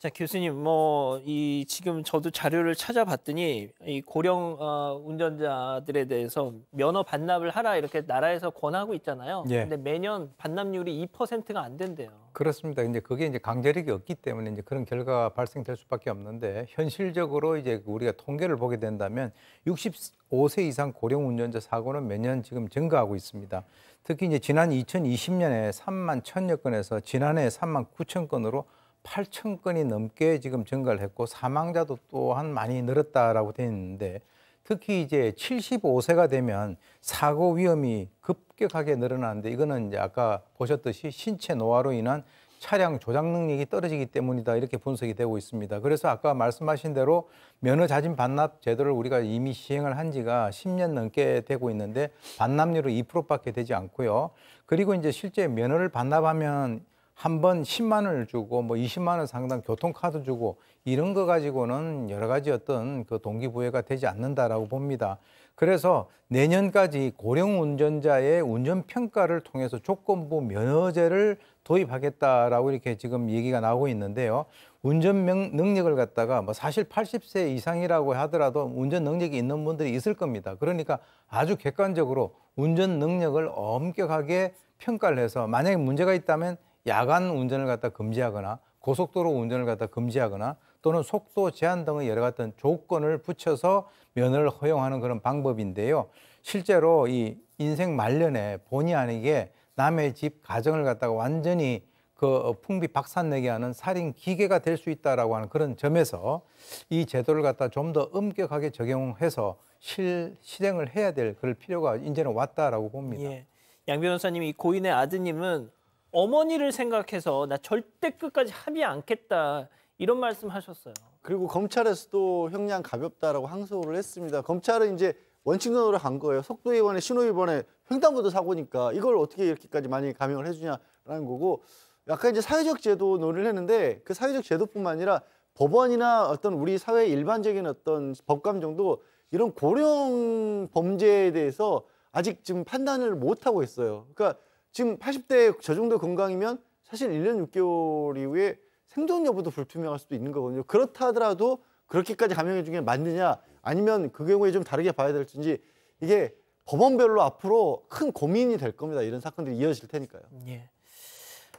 B: 자 교수님 뭐 이 지금 저도 자료를 찾아봤더니 이 고령 어, 운전자들에 대해서 면허 반납을 하라 이렇게 나라에서 권하고 있잖아요. 예. 근데 매년 반납률이 2%가 안 된대요.
F: 그렇습니다. 이제 그게 이제 강제력이 없기 때문에 이제 그런 결과가 발생될 수밖에 없는데 현실적으로 이제 우리가 통계를 보게 된다면 65세 이상 고령 운전자 사고는 매년 지금 증가하고 있습니다. 특히 이제 지난 2020년에 3만 1천여 건에서 지난해 3만 9천 건으로 8천 건이 넘게 지금 증가를 했고 사망자도 또한 많이 늘었다라고 되어 있는데 특히 이제 75세가 되면 사고 위험이 급격하게 늘어나는데 이거는 이제 아까 보셨듯이 신체 노화로 인한 차량 조작 능력이 떨어지기 때문이다 이렇게 분석이 되고 있습니다. 그래서 아까 말씀하신 대로 면허 자진 반납 제도를 우리가 이미 시행을 한 지가 10년 넘게 되고 있는데 반납률은 2%밖에 되지 않고요. 그리고 이제 실제 면허를 반납하면 한번 10만 원을 주고 뭐 20만 원 상당 교통카드 주고 이런 거 가지고는 여러 가지 어떤 그 동기부여가 되지 않는다라고 봅니다. 그래서 내년까지 고령 운전자의 운전 평가를 통해서 조건부 면허제를 도입하겠다라고 이렇게 지금 얘기가 나오고 있는데요. 운전 능력을 갖다가 뭐 사실 80세 이상이라고 하더라도 운전 능력이 있는 분들이 있을 겁니다. 그러니까 아주 객관적으로 운전 능력을 엄격하게 평가를 해서 만약에 문제가 있다면 야간 운전을 갖다 금지하거나 고속도로 운전을 갖다 금지하거나 또는 속도 제한 등의 여러 같은 조건을 붙여서 면허를 허용하는 그런 방법인데요. 실제로 이 인생 말년에 본의 아니게 남의 집 가정을 갖다가 완전히 그 풍비 박산내게 하는 살인 기계가 될 수 있다라고 하는 그런 점에서 이 제도를 갖다 좀 더 엄격하게 적용해서 실, 실행을 해야 될 그럴 필요가 이제는 왔다라고 봅니다. 예.
B: 양 변호사님이 고인의 아드님은 어머니를 생각해서 나 절대 끝까지 합의 않겠다 이런 말씀하셨어요.
E: 그리고 검찰에서도 형량 가볍다라고 항소를 했습니다. 검찰은 이제 원칙론으로 간 거예요. 속도 위반에 신호 위반에 횡단보도 사고니까 이걸 어떻게 이렇게까지 많이 감형을 해주냐라는 거고 약간 이제 사회적 제도 논의를 했는데 그 사회적 제도뿐만 아니라 법원이나 어떤 우리 사회 일반적인 어떤 법감정도 이런 고령 범죄에 대해서 아직 지금 판단을 못 하고 있어요. 그러니까 지금 80대 저 정도 건강이면 사실 1년 6개월 이후에 생존 여부도 불투명할 수도 있는 거거든요. 그렇다 하더라도 그렇게까지 감형해 주는 게 맞느냐 아니면 그 경우에 좀 다르게 봐야 될지 이게 법원별로 앞으로 큰 고민이 될 겁니다. 이런 사건들이 이어질 테니까요.
B: 예.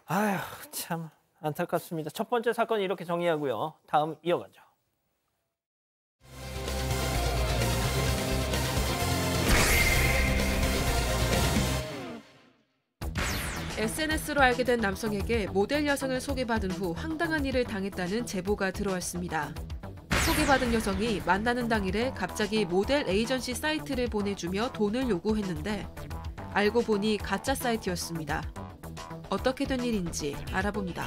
B: 아휴 참 안타깝습니다. 첫 번째 사건 이렇게 정리하고요. 다음 이어가죠.
A: SNS로 알게 된 남성에게 모델 여성을 소개받은 후 황당한 일을 당했다는 제보가 들어왔습니다. 소개받은 여성이 만나는 당일에 갑자기 모델 에이전시 사이트를 보내주며 돈을 요구했는데 알고 보니 가짜 사이트였습니다. 어떻게 된 일인지 알아봅니다.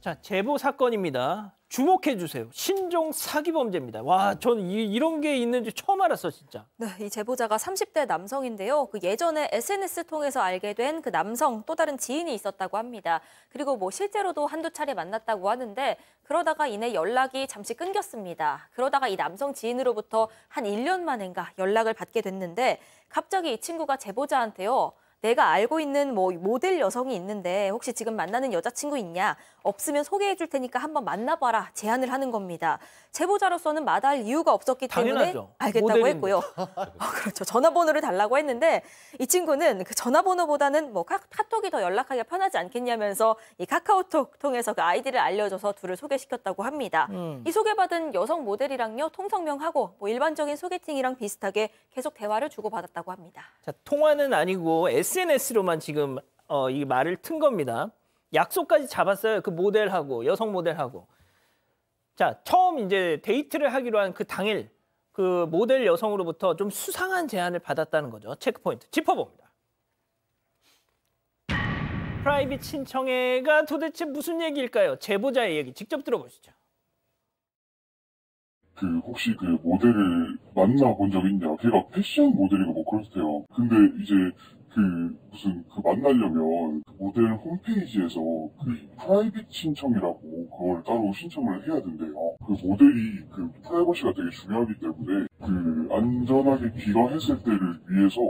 B: 자, 제보 사건입니다. 주목해 주세요. 신종 사기 범죄입니다. 와, 전 이, 이런 게 있는지 처음 알았어, 진짜. 네,
D: 이 제보자가 30대 남성인데요. 그 예전에 SNS 통해서 알게 된 그 남성 또 다른 지인이 있었다고 합니다. 그리고 뭐 실제로도 한두 차례 만났다고 하는데 그러다가 이내 연락이 잠시 끊겼습니다. 그러다가 이 남성 지인으로부터 한 1년 만인가 연락을 받게 됐는데 갑자기 이 친구가 제보자한테요. 내가 알고 있는 뭐 모델 여성이 있는데 혹시 지금 만나는 여자친구 있냐? 없으면 소개해 줄 테니까 한번 만나봐라 제안을 하는 겁니다. 제보자로서는 마다할 이유가 없었기 당연하죠. 때문에 알겠다고 모델인데. 했고요. 어, 그렇죠. 전화번호를 달라고 했는데 이 친구는 그 전화번호보다는 뭐 카, 카톡이 더 연락하기가 편하지 않겠냐면서 이 카카오톡 통해서 그 아이디를 알려줘서 둘을 소개시켰다고 합니다. 음. 이 소개받은 여성 모델이랑요 통성명하고 뭐 일반적인 소개팅이랑 비슷하게 계속 대화를 주고받았다고 합니다.
B: 자, 통화는 아니고 S SNS로만 지금 어, 이 말을 튼 겁니다. 약속까지 잡았어요. 그 모델하고 여성 모델하고. 자, 처음 이제 데이트를 하기로 한 그 당일 그 모델 여성으로부터 좀 수상한 제안을 받았다는 거죠. 체크포인트 짚어봅니다. 프라이빗 신청회가 도대체 무슨 얘기일까요? 제보자의 얘기 직접 들어보시죠.
A: 그 혹시 그 모델을 만나본 적 있냐? 걔가 패션 모델이고 뭐 그랬어요. 근데 이제 그 무슨 그 만나려면 그 모델 홈페이지에서 그 네. 프라이빗 신청이라고 그걸 따로 신청을 해야 된대요. 그 모델이 그 프라이버시가 되게 중요하기 때문에 그 음. 안전하게 귀가했을 때를 위해서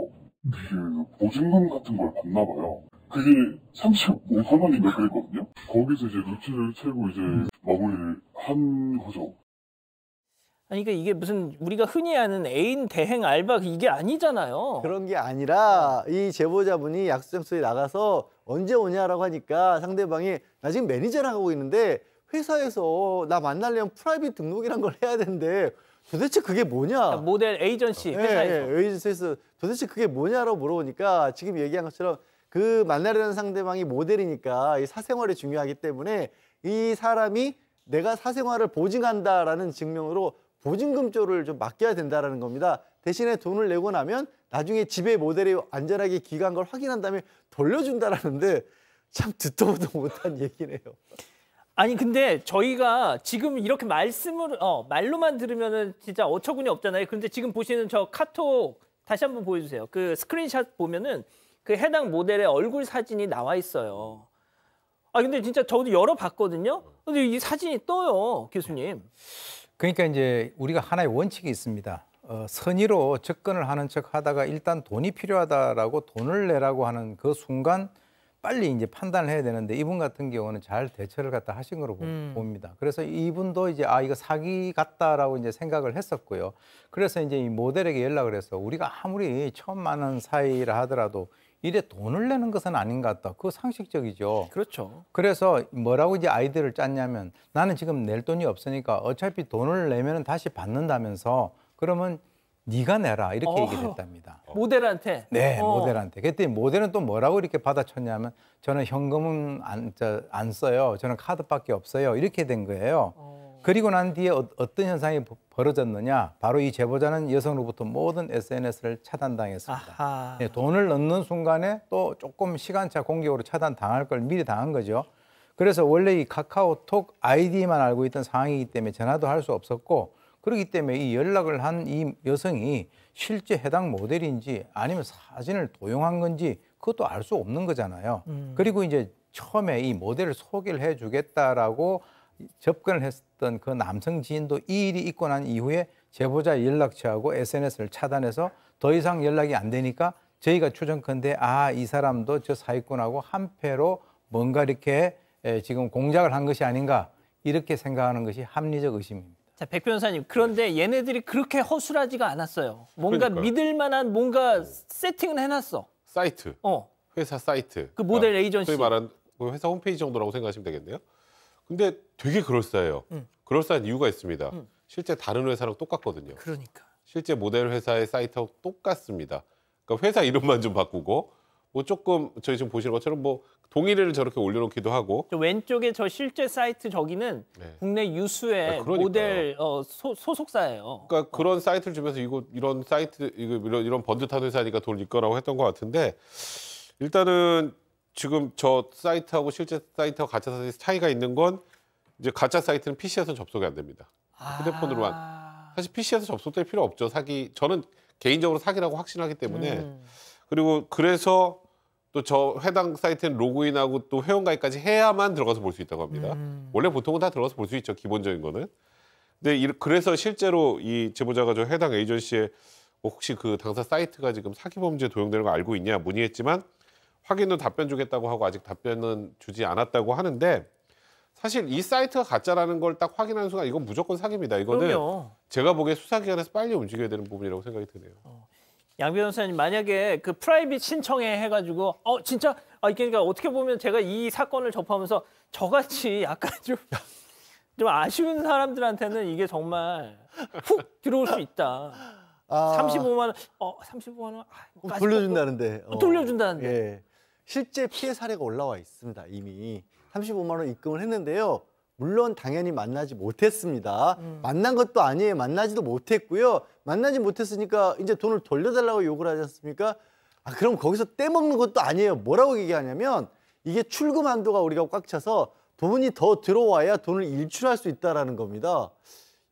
A: 네. 그 보증금 같은 걸 받나 봐요. 그게 35만 원인가 그랬거든요. 거기서 이제 루트를 채고 이제 마무리를 한 거죠.
B: 아니 그러니까 이게 무슨 우리가 흔히 아는 애인 대행 알바 이게 아니잖아요.
E: 그런 게 아니라 어. 이 제보자분이 약수장소에 나가서 언제 오냐라고 하니까 상대방이 나 지금 매니저랑 하고 있는데 회사에서 나 만나려면 프라이빗 등록이란 걸 해야 되는데 도대체 그게 뭐냐? 아, 모델 에이전시 예, 회사에서. 네, 에이전시에서 도대체 그게 뭐냐라고 물어보니까 지금 얘기한 것처럼 그 만나려는 상대방이 모델이니까 이 사생활이 중요하기 때문에 이 사람이 내가 사생활을 보증한다라는 증명으로 보증금조를 좀 맡겨야 된다라는 겁니다. 대신에 돈을 내고 나면 나중에 집에 모델이 안전하게 귀가한 걸 확인한 다음에 돌려준다라는데 참 듣도 보도 못한 얘기네요.
B: 아니 근데 저희가 지금 이렇게 말씀을 어, 말로만 들으면은 진짜 어처구니 없잖아요. 근데 지금 보시는 저 카톡 다시 한번 보여주세요. 그 스크린샷 보면은 그 해당 모델의 얼굴 사진이 나와 있어요. 아 근데 진짜 저도 열어봤거든요. 근데 이 사진이 떠요, 교수님.
F: 그러니까 이제 우리가 하나의 원칙이 있습니다. 어, 선의로 접근을 하는 척 하다가 일단 돈이 필요하다라고 돈을 내라고 하는 그 순간 빨리 이제 판단을 해야 되는데 이분 같은 경우는 잘 대처를 갖다 하신 걸로 음. 봅니다. 그래서 이분도 이제 아 이거 사기 같다라고 이제 생각을 했었고요. 그래서 이제 이 모델에게 연락을 해서 우리가 아무리 처음 만난 사이라 하더라도 이래 돈을 내는 것은 아닌 것 같다. 그거 상식적이죠. 그렇죠. 그래서 뭐라고 이제 아이들을 짰냐면 나는 지금 낼 돈이 없으니까 어차피 돈을 내면 다시 받는다면서 그러면 네가 내라 이렇게 어. 얘기를 했답니다.
B: 모델한테? 네, 어. 모델한테.
F: 그랬더니 모델은 또 뭐라고 이렇게 받아쳤냐면 저는 현금은 안, 저, 안 써요. 저는 카드밖에 없어요. 이렇게 된 거예요. 어. 그리고 난 뒤에 어, 어떤 현상이 벌어졌느냐? 바로 이 제보자는 여성으로부터 모든 SNS를 차단당했습니다. 네, 돈을 넣는 순간에 또 조금 시간차 공격으로 차단당할 걸 미리 당한 거죠. 그래서 원래 이 카카오톡 아이디만 알고 있던 상황이기 때문에 전화도 할 수 없었고 그렇기 때문에 이 연락을 한 이 여성이 실제 해당 모델인지 아니면 사진을 도용한 건지 그것도 알 수 없는 거잖아요. 음. 그리고 이제 처음에 이 모델을 소개를 해주겠다라고 접근을 했던 그 남성 지인도 이 일이 있고 난 이후에 제보자 연락처하고 SNS를 차단해서 더 이상 연락이 안 되니까 저희가 추정컨대 아 이 사람도 저 사기꾼하고 한패로 뭔가 이렇게 지금 공작을 한 것이 아닌가 이렇게 생각하는 것이 합리적 의심입니다.
B: 자, 백 변호사님. 그런데 얘네들이 그렇게 허술하지가 않았어요. 뭔가 그러니까요. 믿을 만한 뭔가 세팅을 해놨어. 사이트. 어. 회사 사이트.
C: 그 모델 그 에이전시. 소위 말한 그 회사 홈페이지 정도라고 생각하시면 되겠네요. 근데 되게 그럴싸해요. 음. 그럴싸한 이유가 있습니다. 음. 실제 다른 회사랑 똑같거든요. 그러니까. 실제 모델 회사의 사이트하고 똑같습니다. 그러니까 회사 이름만 좀 바꾸고 뭐 조금 저희 지금 보시는 것처럼 뭐 동일을 저렇게 올려놓기도 하고 저
B: 왼쪽에 저 실제 사이트 저기는 네. 국내 유수의 아, 모델 어, 소, 속사예요
C: 그러니까 어. 그런 사이트를 주면서 이거 이런 사이트 이거 이런, 이런 번듯한 회사니까 돈을 이거라고 했던 것 같은데 일단은 지금 저 사이트하고 실제 사이트하고 가짜 사이트 차이가 있는 건 이제 가짜 사이트는 PC에서 는 접속이 안 됩니다. 아... 휴대폰으로만. 사실 PC에서 접속될 필요 없죠. 사기. 저는 개인적으로 사기라고 확신하기 때문에 음. 그리고 그래서 또 저 해당 사이트는 로그인하고 또 회원가입까지 해야만 들어가서 볼 수 있다고 합니다. 음. 원래 보통은 다 들어가서 볼 수 있죠. 기본적인 거는. 근데 이, 그래서 실제로 이 제보자가 저 해당 에이전시에 혹시 그 당사 사이트가 지금 사기 범죄 도용되는 거 알고 있냐 문의했지만 확인 후 답변 주겠다고 하고 아직 답변은 주지 않았다고 하는데 사실 이 사이트가 가짜라는 걸 딱 확인하는 순간 이건 무조건 사기입니다. 이거는 그럼요. 제가 보기에 수사기관에서 빨리 움직여야 되는 부분이라고 생각이 드네요. 어.
B: 양 변호사님 만약에 그 프라이빗 신청에 해가지고 어 진짜 아 그러니까 어떻게 보면 제가 이 사건을 접하면서 저같이 약간 좀 좀 아쉬운 사람들한테는 이게 정말
E: 훅 들어올 수 있다. 아... 35만
B: 원, 어 35만 원
E: 아, 돌려준다는데 어. 돌려준다는데. 예. 실제 피해 사례가 올라와 있습니다. 이미 35만 원 입금을 했는데요. 물론 당연히 만나지 못했습니다. 음. 만난 것도 아니에요. 만나지도 못했고요. 만나지 못했으니까 이제 돈을 돌려달라고 요구를 하지 않습니까? 아, 그럼 거기서 떼먹는 것도 아니에요. 뭐라고 얘기하냐면 이게 출금 한도가 우리가 꽉 차서 돈이 더 들어와야 돈을 일출할 수 있다라는 겁니다.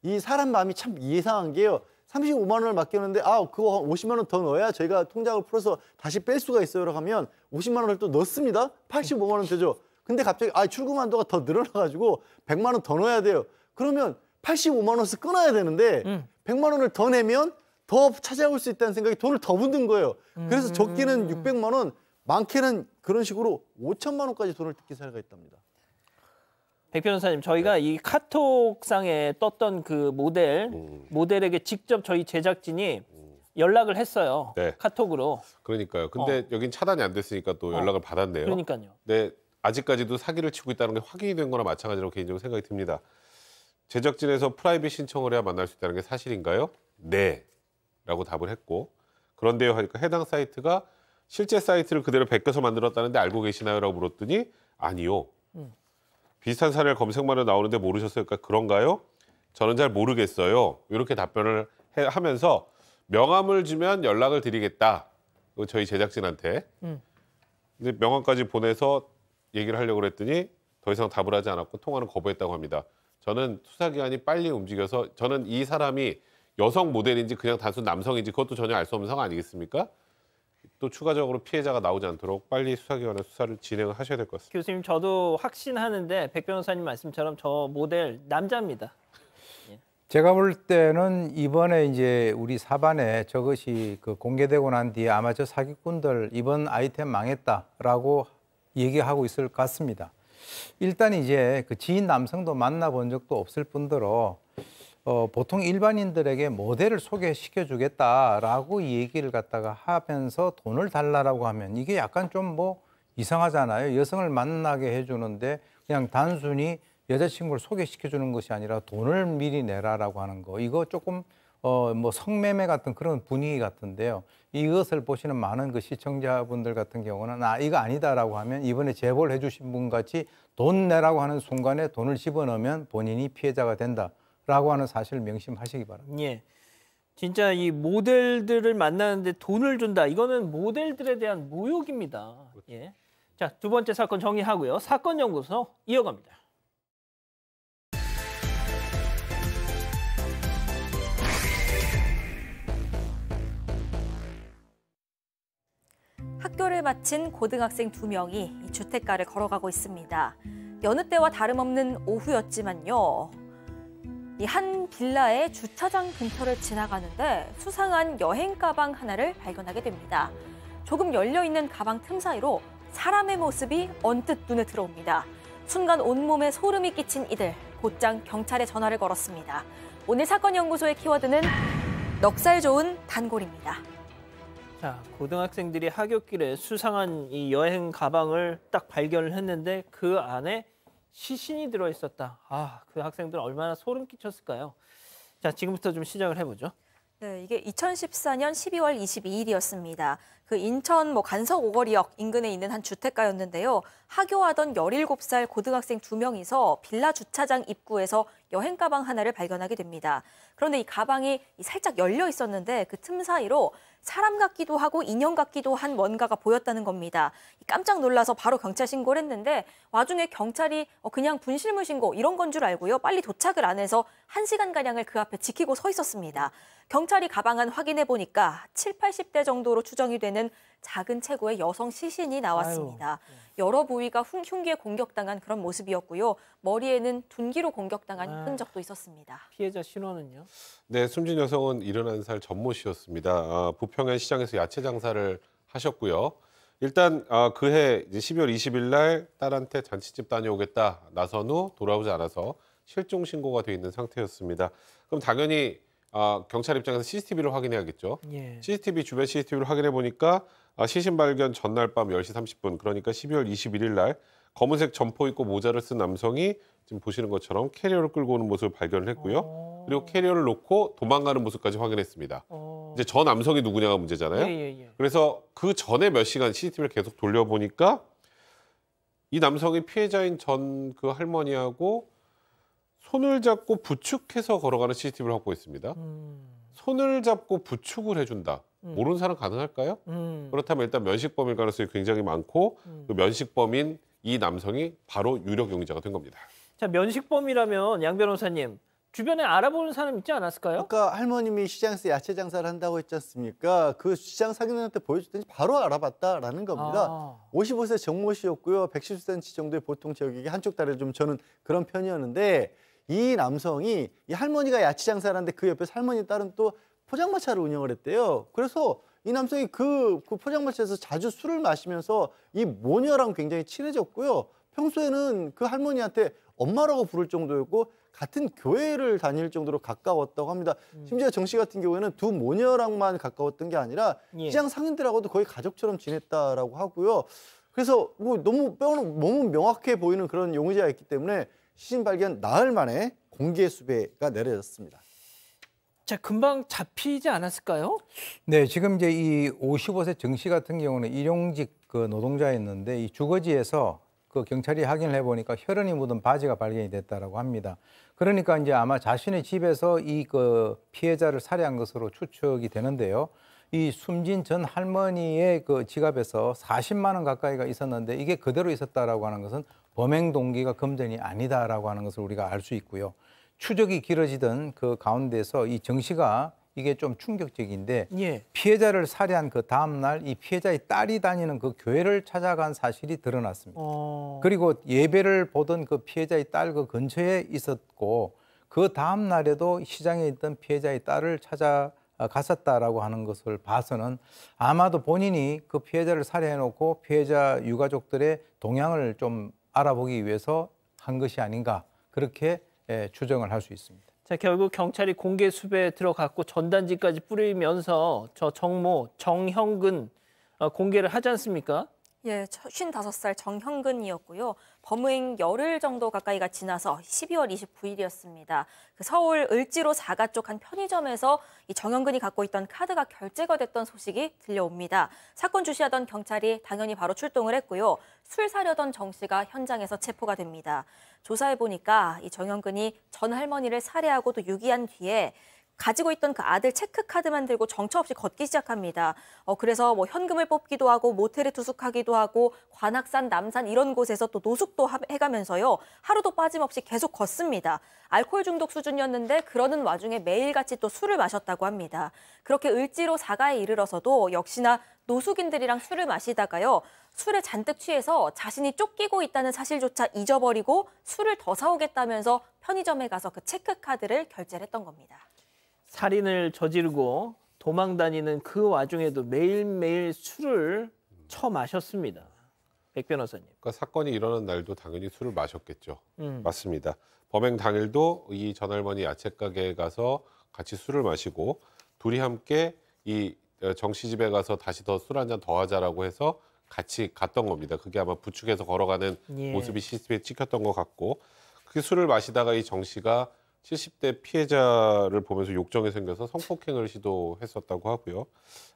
E: 이 사람 마음이 참 이상한 게요. 35만 원을 맡겼는데 아 그거 한 50만 원 더 넣어야 저희가 통장을 풀어서 다시 뺄 수가 있어요. 라고 하면 50만 원을 또 넣습니다. 85만 원 되죠. 근데 갑자기 아 출금 한도가 더 늘어나가지고 100만 원 더 넣어야 돼요. 그러면 85만 원에서 끊어야 되는데 음. 100만 원을 더 내면 더 찾아올 수 있다는 생각이 돈을 더붙는 거예요. 그래서 적기는 600만 음. 원, 많게는 그런 식으로 5천만 원까지 돈을 뜯기 사례가 있답니다.
B: 백 변호사님 저희가 네. 이 카톡상에 떴던 그 모델 음. 모델에게 직접 저희 제작진이 음. 연락을 했어요. 네. 카톡으로. 그러니까요.
C: 근데 어. 여긴 차단이 안 됐으니까 또 어. 연락을 어. 받았네요. 그러니까요. 네. 아직까지도 사기를 치고 있다는 게 확인이 된 거나 마찬가지로 개인적으로 생각이 듭니다. 제작진에서 프라이빗 신청을 해야 만날 수 있다는 게 사실인가요? 네. 라고 답을 했고 그런데요 하니까 해당 사이트가 실제 사이트를 그대로 베껴서 만들었다는데 알고 계시나요? 라고 물었더니 아니요. 음. 비슷한 사례를 검색만에 나오는데 모르셨을까 그런가요? 저는 잘 모르겠어요. 이렇게 답변을 해, 하면서 명함을 주면 연락을 드리겠다. 저희 제작진한테. 음. 근데 명함까지 보내서 얘기를 하려고 그랬더니 더 이상 답을 하지 않았고 통화는 거부했다고 합니다. 저는 수사기관이 빨리 움직여서 저는 이 사람이 여성 모델인지 그냥 단순 남성인지 그것도 전혀 알 수 없는 상황 아니겠습니까? 또 추가적으로 피해자가 나오지 않도록 빨리 수사기관의 수사를 진행하셔야 될 것 같습니다.
B: 교수님 저도 확신하는데 백 변호사님 말씀처럼 저 모델 남자입니다.
F: 예. 제가 볼 때는 이번에 이제 우리 사반에 저것이 그 공개되고 난 뒤에 아마 저 사기꾼들 이번 아이템 망했다라고 얘기하고 있을 것 같습니다. 일단 이제 그 지인 남성도 만나본 적도 없을 뿐더러 어, 보통 일반인들에게 모델을 소개시켜 주겠다라고 얘기를 갖다가 하면서 돈을 달라라고 하면 이게 약간 좀 뭐 이상하잖아요. 여성을 만나게 해주는데 그냥 단순히 여자친구를 소개시켜 주는 것이 아니라 돈을 미리 내라라고 하는 거. 이거 조금 어, 뭐 성매매 같은 그런 분위기 같은데요. 이것을 보시는 많은 그 시청자분들 같은 경우는 아, 이거 아니다라고 하면 이번에 제보를 해주신 분 같이 돈 내라고 하는 순간에 돈을 집어넣으면 본인이 피해자가 된다. 라고 하는 사실을 명심하시기 바랍니다.
B: 예. 진짜 이 모델들을 만나는데 돈을 준다. 이거는 모델들에 대한 모욕입니다. 그렇죠. 예. 자, 두 번째 사건 정리하고요. 사건 연구소 이어갑니다.
D: 학교를 마친 고등학생 두 명이 주택가를 걸어가고 있습니다. 여느 때와 다름없는 오후였지만요. 이한 빌라의 주차장 근처를 지나가는데 수상한 여행 가방 하나를 발견하게 됩니다. 조금 열려 있는 가방 틈 사이로 사람의 모습이 언뜻 눈에 들어옵니다. 순간 온몸에 소름이 끼친 이들 곧장 경찰에 전화를 걸었습니다. 오늘 사건 연구소의 키워드는 넉살 좋은 단골입니다.
B: 자, 고등학생들이 하굣길에 수상한 이 여행 가방을 딱 발견을 했는데 그 안에 시신이 들어 있었다. 아, 그 학생들 얼마나 소름 끼쳤을까요? 자, 지금부터 좀 시작을 해보죠.
D: 네, 이게 2014년 12월 22일이었습니다. 그 인천 뭐 간석 오거리역 인근에 있는 한 주택가였는데요. 하교하던 17살 고등학생 두 명이서 빌라 주차장 입구에서 여행 가방 하나를 발견하게 됩니다. 그런데 이 가방이 살짝 열려 있었는데 그 틈 사이로 사람 같기도 하고 인형 같기도 한 뭔가가 보였다는 겁니다. 깜짝 놀라서 바로 경찰 신고를 했는데 와중에 경찰이 어, 그냥 분실물 신고 이런 건 줄 알고요. 빨리 도착을 안 해서 1시간가량을그 앞에 지키고 서 있었습니다. 경찰이 가방안 확인해 보니까 7, 0 80대 정도로 추정이 되는 작은 체구의 여성 시신이 나왔습니다. 아유. 여러 부위가 흉기에 공격당한 그런 모습이었고요. 머리에는 둔기로 공격당한 아. 흔적도 있었습니다. 피해자
B: 신원은요?
C: 네, 숨진 여성은 71살 전모 씨였습니다. 아, 부평현 시장에서 야채 장사를 하셨고요. 일단 아, 그해 12월 20일 날 딸한테 잔치집 다녀오겠다 나선 후 돌아오지 않아서 실종 신고가 돼 있는 상태였습니다. 그럼 당연히 아, 경찰 입장에서 CCTV를 확인해야겠죠. 예. CCTV 주변 CCTV를 확인해 보니까 아, 시신 발견 전날 밤 10시 30분 그러니까 12월 21일 날 검은색 점포 입고 모자를 쓴 남성이 지금 보시는 것처럼 캐리어를 끌고 오는 모습을 발견을 했고요. 오. 어. 그리고 캐리어를 놓고 도망가는 모습까지 확인했습니다. 오. 어. 이제 저 남성이 누구냐가 문제잖아요. 예, 예, 예, 그래서 그 전에 몇 시간 CCTV를 계속 돌려보니까 이 남성이 피해자인 전 그 할머니하고 손을 잡고 부축해서 걸어가는 CCTV를 확보 했습니다. 음. 손을 잡고 부축을 해준다. 음. 모르는 사람 가능할까요? 음. 그렇다면 일단 면식범일 가능성이 굉장히 많고 음. 그 면식범인 이 남성이 바로 유력 용의자가
E: 된 겁니다.
B: 자 면식범이라면 양 변호사님 주변에 알아보는 사람 있지 않았을까요?
E: 아까 할머님이 시장에서 야채 장사를 한다고 했지 않습니까? 그 시장 사기꾼한테 보여줬더니 바로 알아봤다라는 겁니다. 아. 55세 정모 씨였고요. 110cm 정도의 보통 체격이기 한쪽 다리 를좀 저는 그런 편이었는데 이 남성이 이 할머니가 야채 장사를 하는데 그 옆에서 할머니 딸은 또 포장마차를 운영을 했대요. 그래서 이 남성이 그, 그 포장마차에서 자주 술을 마시면서 이 모녀랑 굉장히 친해졌고요. 평소에는 그 할머니한테 엄마라고 부를 정도였고 같은 교회를 다닐 정도로 가까웠다고 합니다. 음. 심지어 정 씨 같은 경우에는 두 모녀랑만 가까웠던 게 아니라 예. 시장 상인들하고도 거의 가족처럼 지냈다라고 하고요. 그래서 뭐 너무 뼈는 너무 명확해 보이는 그런 용의자였기 때문에 시신 발견 나흘 만에 공개 수배가 내려졌습니다.
B: 자, 금방 잡히지 않았을까요?
F: 네, 지금 이제 이 55세 정씨 같은 경우는 일용직 그 노동자였는데 이 주거지에서 그 경찰이 확인을 해보니까 혈흔이 묻은 바지가 발견이 됐다라고 합니다. 그러니까 이제 아마 자신의 집에서 이 그 피해자를 살해한 것으로 추측이 되는데요. 이 숨진 전 할머니의 그 지갑에서 40만 원 가까이가 있었는데 이게 그대로 있었다라고 하는 것은 범행 동기가 검전이 아니다라고 하는 것을 우리가 알 수 있고요. 추적이 길어지던 그 가운데서 이 정씨가 이게 좀 충격적인데 예. 피해자를 살해한 그 다음 날 이 피해자의 딸이 다니는 그 교회를 찾아간 사실이 드러났습니다. 어... 그리고 예배를 보던 그 피해자의 딸 그 근처에 있었고 그 다음 날에도 시장에 있던 피해자의 딸을 찾아 갔었다라고 하는 것을 봐서는 아마도 본인이 그 피해자를 살해해놓고 피해자 유가족들의 동향을 좀 알아보기 위해서 한 것이 아닌가 그렇게 예, 추정을 할 수 있습니다.
B: 자 결국 경찰이 공개 수배에 들어갔고 전단지까지 뿌리면서 저 정모 정형근 어, 공개를 하지 않습니까?
D: 예, 55살 정형근이었고요. 범행 열흘 정도 가까이가 지나서 12월 29일이었습니다. 그 서울 을지로 사가 쪽 한 편의점에서 이 정영근이 갖고 있던 카드가 결제가 됐던 소식이 들려옵니다. 사건 주시하던 경찰이 당연히 바로 출동을 했고요. 술 사려던 정 씨가 현장에서 체포가 됩니다. 조사해 보니까 이 정영근이 전 할머니를 살해하고 도 유기한 뒤에 가지고 있던 그 아들 체크카드만 들고 정처 없이 걷기 시작합니다. 어, 그래서 뭐 현금을 뽑기도 하고 모텔에 투숙하기도 하고 관악산, 남산 이런 곳에서 또 노숙도 해가면서요. 하루도 빠짐없이 계속 걷습니다. 알코올 중독 수준이었는데 그러는 와중에 매일같이 또 술을 마셨다고 합니다. 그렇게 을지로 사가에 이르러서도 역시나 노숙인들이랑 술을 마시다가요. 술에 잔뜩 취해서 자신이 쫓기고 있다는 사실조차 잊어버리고 술을 더 사오겠다면서 편의점에 가서 그 체크카드를 결제를 했던 겁니다.
B: 살인을 저지르고 도망 다니는 그 와중에도 매일매일 술을 처 마셨습니다. 백 변호사님.
C: 그러니까 사건이 일어난 날도 당연히 술을 마셨겠죠. 음. 맞습니다. 범행 당일도 이 전할머니 야채 가게에 가서 같이 술을 마시고 둘이 함께 이 어, 정씨 집에 가서 다시 더 술 한 잔 더 하자라고 해서 같이 갔던 겁니다. 그게 아마 부축해서 걸어가는 예. 모습이 시스템에 찍혔던 것 같고 그 술을 마시다가 이 정씨가 70대 피해자를 보면서 욕정이 생겨서 성폭행을 시도했었다고 하고요.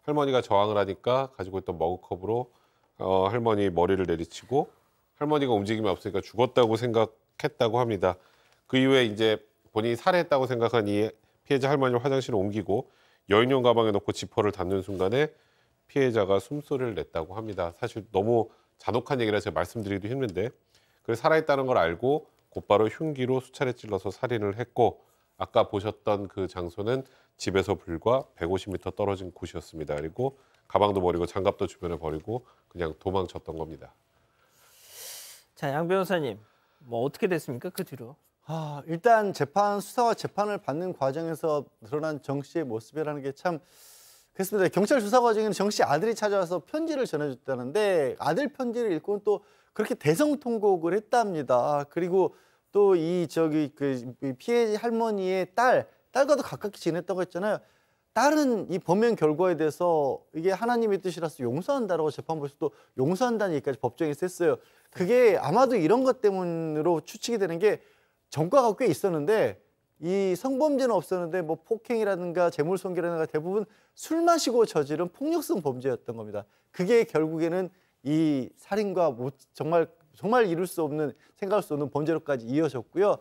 C: 할머니가 저항을 하니까 가지고 있던 머그컵으로 어, 할머니 머리를 내리치고 할머니가 움직임이 없으니까 죽었다고 생각했다고 합니다. 그 이후에 이제 본인이 살해했다고 생각한 이 피해자 할머니를 화장실로 옮기고 여인용 가방에 넣고 지퍼를 닫는 순간에 피해자가 숨소리를 냈다고 합니다. 사실 너무 잔혹한 얘기라 제가 말씀드리기도 힘든데 그래서 살아있다는 걸 알고 곧바로 흉기로 수차례 찔러서 살인을 했고 아까 보셨던 그 장소는 집에서 불과 150m 떨어진 곳이었습니다. 그리고 가방도 버리고 장갑도 주변에 버리고
B: 그냥 도망쳤던 겁니다. 자, 양 변호사님, 뭐 어떻게
E: 됐습니까? 그 뒤로? 아, 일단 재판 수사와 재판을 받는 과정에서 드러난 정 씨의 모습이라는 게 참 그렇습니다. 경찰 수사 과정에는 정씨 아들이 찾아와서 편지를 전해줬다는데 아들 편지를 읽고는 또 그렇게 대성 통곡을 했답니다. 그리고 또 이 저기 그 피해 할머니의 딸 딸과도 가깝게 지냈다고 했잖아요. 딸은 이 범행 결과에 대해서 이게 하나님의 뜻이라서 용서한다라고 재판부에서도 용서한다는 얘기까지 법정에 셌어요. 그게 아마도 이런 것 때문으로 추측이 되는 게 전과가 꽤 있었는데 이 성범죄는 없었는데 뭐 폭행이라든가 재물손괴라든가 대부분 술 마시고 저지른 폭력성 범죄였던 겁니다. 그게 결국에는 이 살인과 정말 정말 이룰 수 없는 생각할 수 없는 범죄로까지 이어졌고요.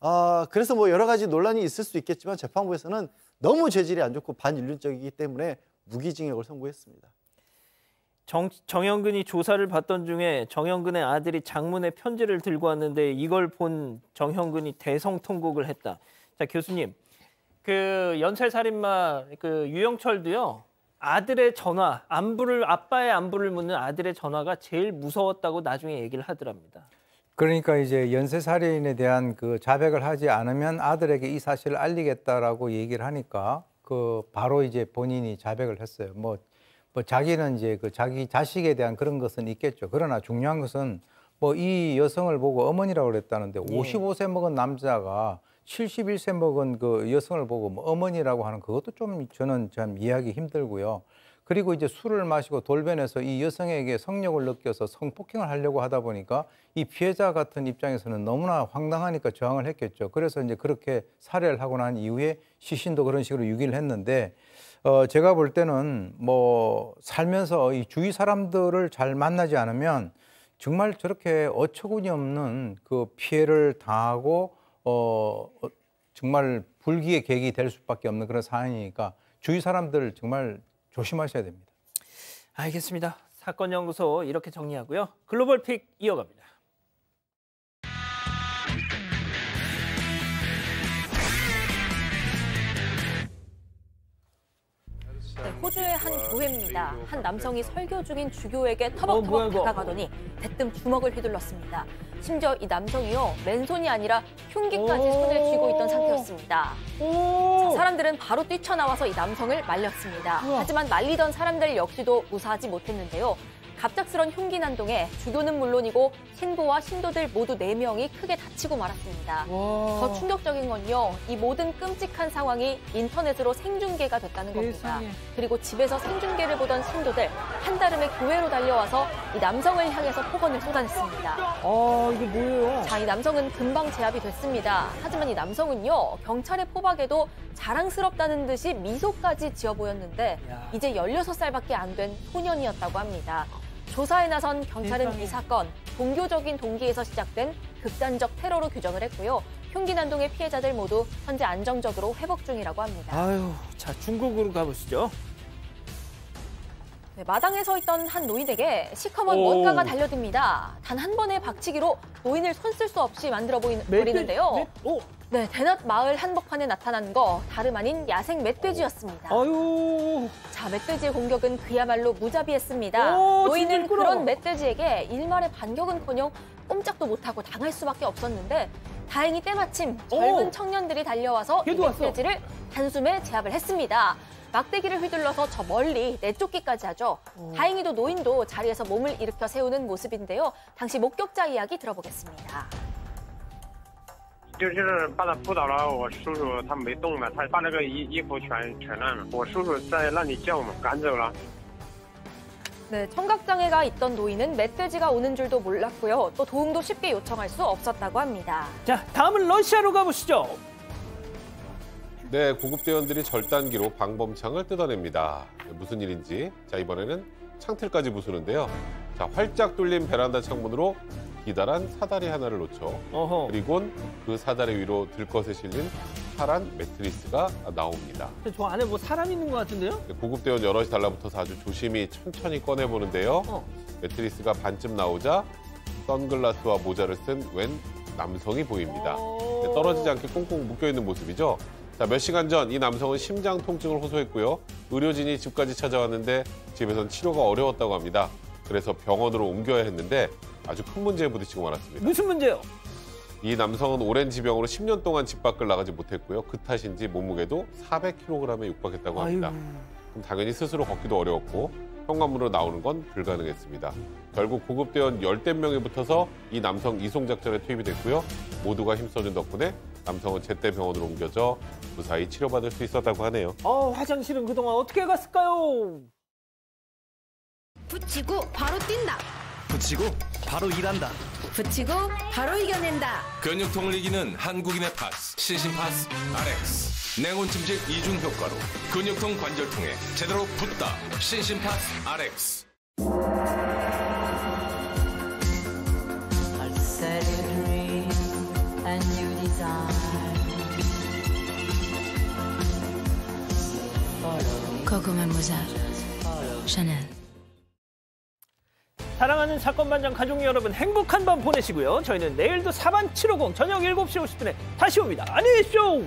E: 아, 그래서 뭐 여러 가지 논란이 있을 수 있겠지만 재판부에서는 너무 죄질이 안 좋고 반인륜적이기 때문에 무기징역을 선고했습니다. 정,
B: 정영근이 조사를 받던 중에 정영근의 아들이 장문의 편지를 들고 왔는데 이걸 본 정영근이 대성통곡을 했다. 자 교수님, 그 연쇄살인마 그 유영철도요 아들의 전화, 안부를 아빠의 안부를 묻는 아들의 전화가 제일 무서웠다고 나중에 얘기를 하더랍니다.
F: 그러니까 이제 연쇄 살인에 대한 그 자백을 하지 않으면 아들에게 이 사실을 알리겠다라고 얘기를 하니까 그 바로 이제 본인이 자백을 했어요. 뭐, 뭐 자기는 이제 그 자기 자식에 대한 그런 것은 있겠죠. 그러나 중요한 것은 뭐 이 여성을 보고 어머니라고 그랬다는데 예. 55세 먹은 남자가 71세 먹은 그 여성을 보고 뭐 어머니라고 하는 그것도 좀 저는 참 이해하기 힘들고요. 그리고 이제 술을 마시고 돌변해서 이 여성에게 성욕을 느껴서 성폭행을 하려고 하다 보니까 이 피해자 같은 입장에서는 너무나 황당하니까 저항을 했겠죠. 그래서 이제 그렇게 살해를 하고 난 이후에 시신도 그런 식으로 유기를 했는데 어 제가 볼 때는 뭐 살면서 이 주위 사람들을 잘 만나지 않으면 정말 저렇게 어처구니 없는 그 피해를 당하고 어, 어, 정말 불기의 계기 될 수밖에 없는 그런 사안이니까 주위 사람들 정말 조심하셔야 됩니다.
B: 알겠습니다. 사건 연구소 이렇게 정리하고요. 글로벌 픽 이어갑니다.
D: 오해입니다. 네, 한 남성이 설교 중인 주교에게 어, 터벅터벅 어, 다가가더니 대뜸 주먹을 휘둘렀습니다. 심지어 이 남성이요 맨손이 아니라 흉기까지 손에 쥐고 있던 상태였습니다. 자, 사람들은 바로 뛰쳐나와서 이 남성을 말렸습니다. 하지만 말리던 사람들 역시도 무사하지 못했는데요. 갑작스런 흉기 난동에 주교는 물론이고 신부와 신도들 모두 4명이 크게 다치고 말았습니다. 와. 더 충격적인 건요. 이 모든 끔찍한 상황이 인터넷으로 생중계가 됐다는 겁니다. 그리고 집에서 생중계를 보던 신도들 한달음에 교회로 달려와서 이 남성을 향해서 폭언을 쏟아냈습니다. 아, 이게 뭐예요? 자, 이 남성은 금방 제압이 됐습니다. 하지만 이 남성은요. 경찰의 포박에도 자랑스럽다는 듯이 미소까지 지어 보였는데 이제 16살밖에 안 된 소년이었다고 합니다. 조사에 나선 경찰은 이 사건 종교적인 동기에서 시작된 극단적 테러로 규정을 했고요. 흉기 난동의 피해자들 모두 현재 안정적으로 회복 중이라고 합니다.
B: 아유, 자 중국으로 가보시죠.
D: 네, 마당에 서 있던 한 노인에게 시커먼 오. 뭔가가 달려듭니다. 단 한 번의 박치기로 노인을 손 쓸 수 없이 만들어 보이는데요. 네, 대낮 마을 한복판에 나타난 거 다름 아닌 야생 멧돼지였습니다. 아유. 자, 멧돼지의 공격은 그야말로 무자비했습니다. 오, 노인은 그런 멧돼지에게 일말의 반격은커녕 꼼짝도 못하고 당할 수밖에 없었는데 다행히 때마침 젊은 오. 청년들이 달려와서 이 멧돼지를 왔어. 단숨에 제압을 했습니다. 막대기를 휘둘러서 저 멀리 내쫓기까지 하죠. 오. 다행히도 노인도 자리에서 몸을 일으켜 세우는 모습인데요. 당시 목격자 이야기 들어보겠습니다.
F: 就是把他扑倒了，我叔叔他没动嘛，他把那个衣衣服全全烂了，我叔叔在那里叫嘛，赶走了。네,
D: 청각장애가 있던 노인은 메시지가 오는 줄도 몰랐고요. 또 도움도 쉽게 요청할 수 없었다고 합니다.
B: 자, 다음은 러시아로 가보시죠.
C: 네, 구급대원들이 절단기로 방범창을 뜯어냅니다. 무슨 일인지 자 이번에는 창틀까지 부수는데요. 자 활짝 뚫린 베란다 창문으로 기다란 사다리 하나를 놓쳐 그리곤 그 사다리 위로 들것에 실린 파란 매트리스가 나옵니다.
B: 저 안에 뭐 사람 있는 것 같은데요?
C: 네, 고급대원 여럿이 달라붙어서 아주 조심히 천천히 꺼내보는데요. 어. 매트리스가 반쯤 나오자 선글라스와 모자를 쓴 웬 남성이 보입니다. 어... 네, 떨어지지 않게 꽁꽁 묶여있는 모습이죠. 자, 몇 시간 전 이 남성은 심장 통증을 호소했고요. 의료진이 집까지 찾아왔는데 집에선 치료가 어려웠다고 합니다. 그래서 병원으로 옮겨야 했는데 아주 큰 문제에 부딪히고 말았습니다. 무슨 문제요? 이 남성은 오랜 지병으로 10년 동안 집 밖을 나가지 못했고요. 그 탓인지 몸무게도 400kg에 육박했다고 합니다. 그럼 당연히 스스로 걷기도 어려웠고 현관문으로 나오는 건 불가능했습니다. 결국 고급대원 열댓 명이 붙어서 이 남성 이송작전에 투입이 됐고요. 모두가 힘써준 덕분에 남성은 제때 병원으로 옮겨져 무사히 치료받을 수 있었다고 하네요.
B: 어, 화장실은 그동안 어떻게 갔을까요? 붙이고 바로 뛴다.
E: 붙이고 바로 일한다.
B: 붙이고 바로 이겨낸다.
E: 근육통을 이기는 한국인의 파스. 시신 파스 RX. 냉온 침질 이중 효과로
C: 근육통 관절통에 제대로 붙다. 신신 파스 RX.
F: 고구마 모자 샤넬
B: 사랑하는 사건반장 가족 여러분 행복한 밤 보내시고요. 저희는 내일도 4반 750 저녁 7시 50분에 다시 옵니다. 안녕히 계십시오.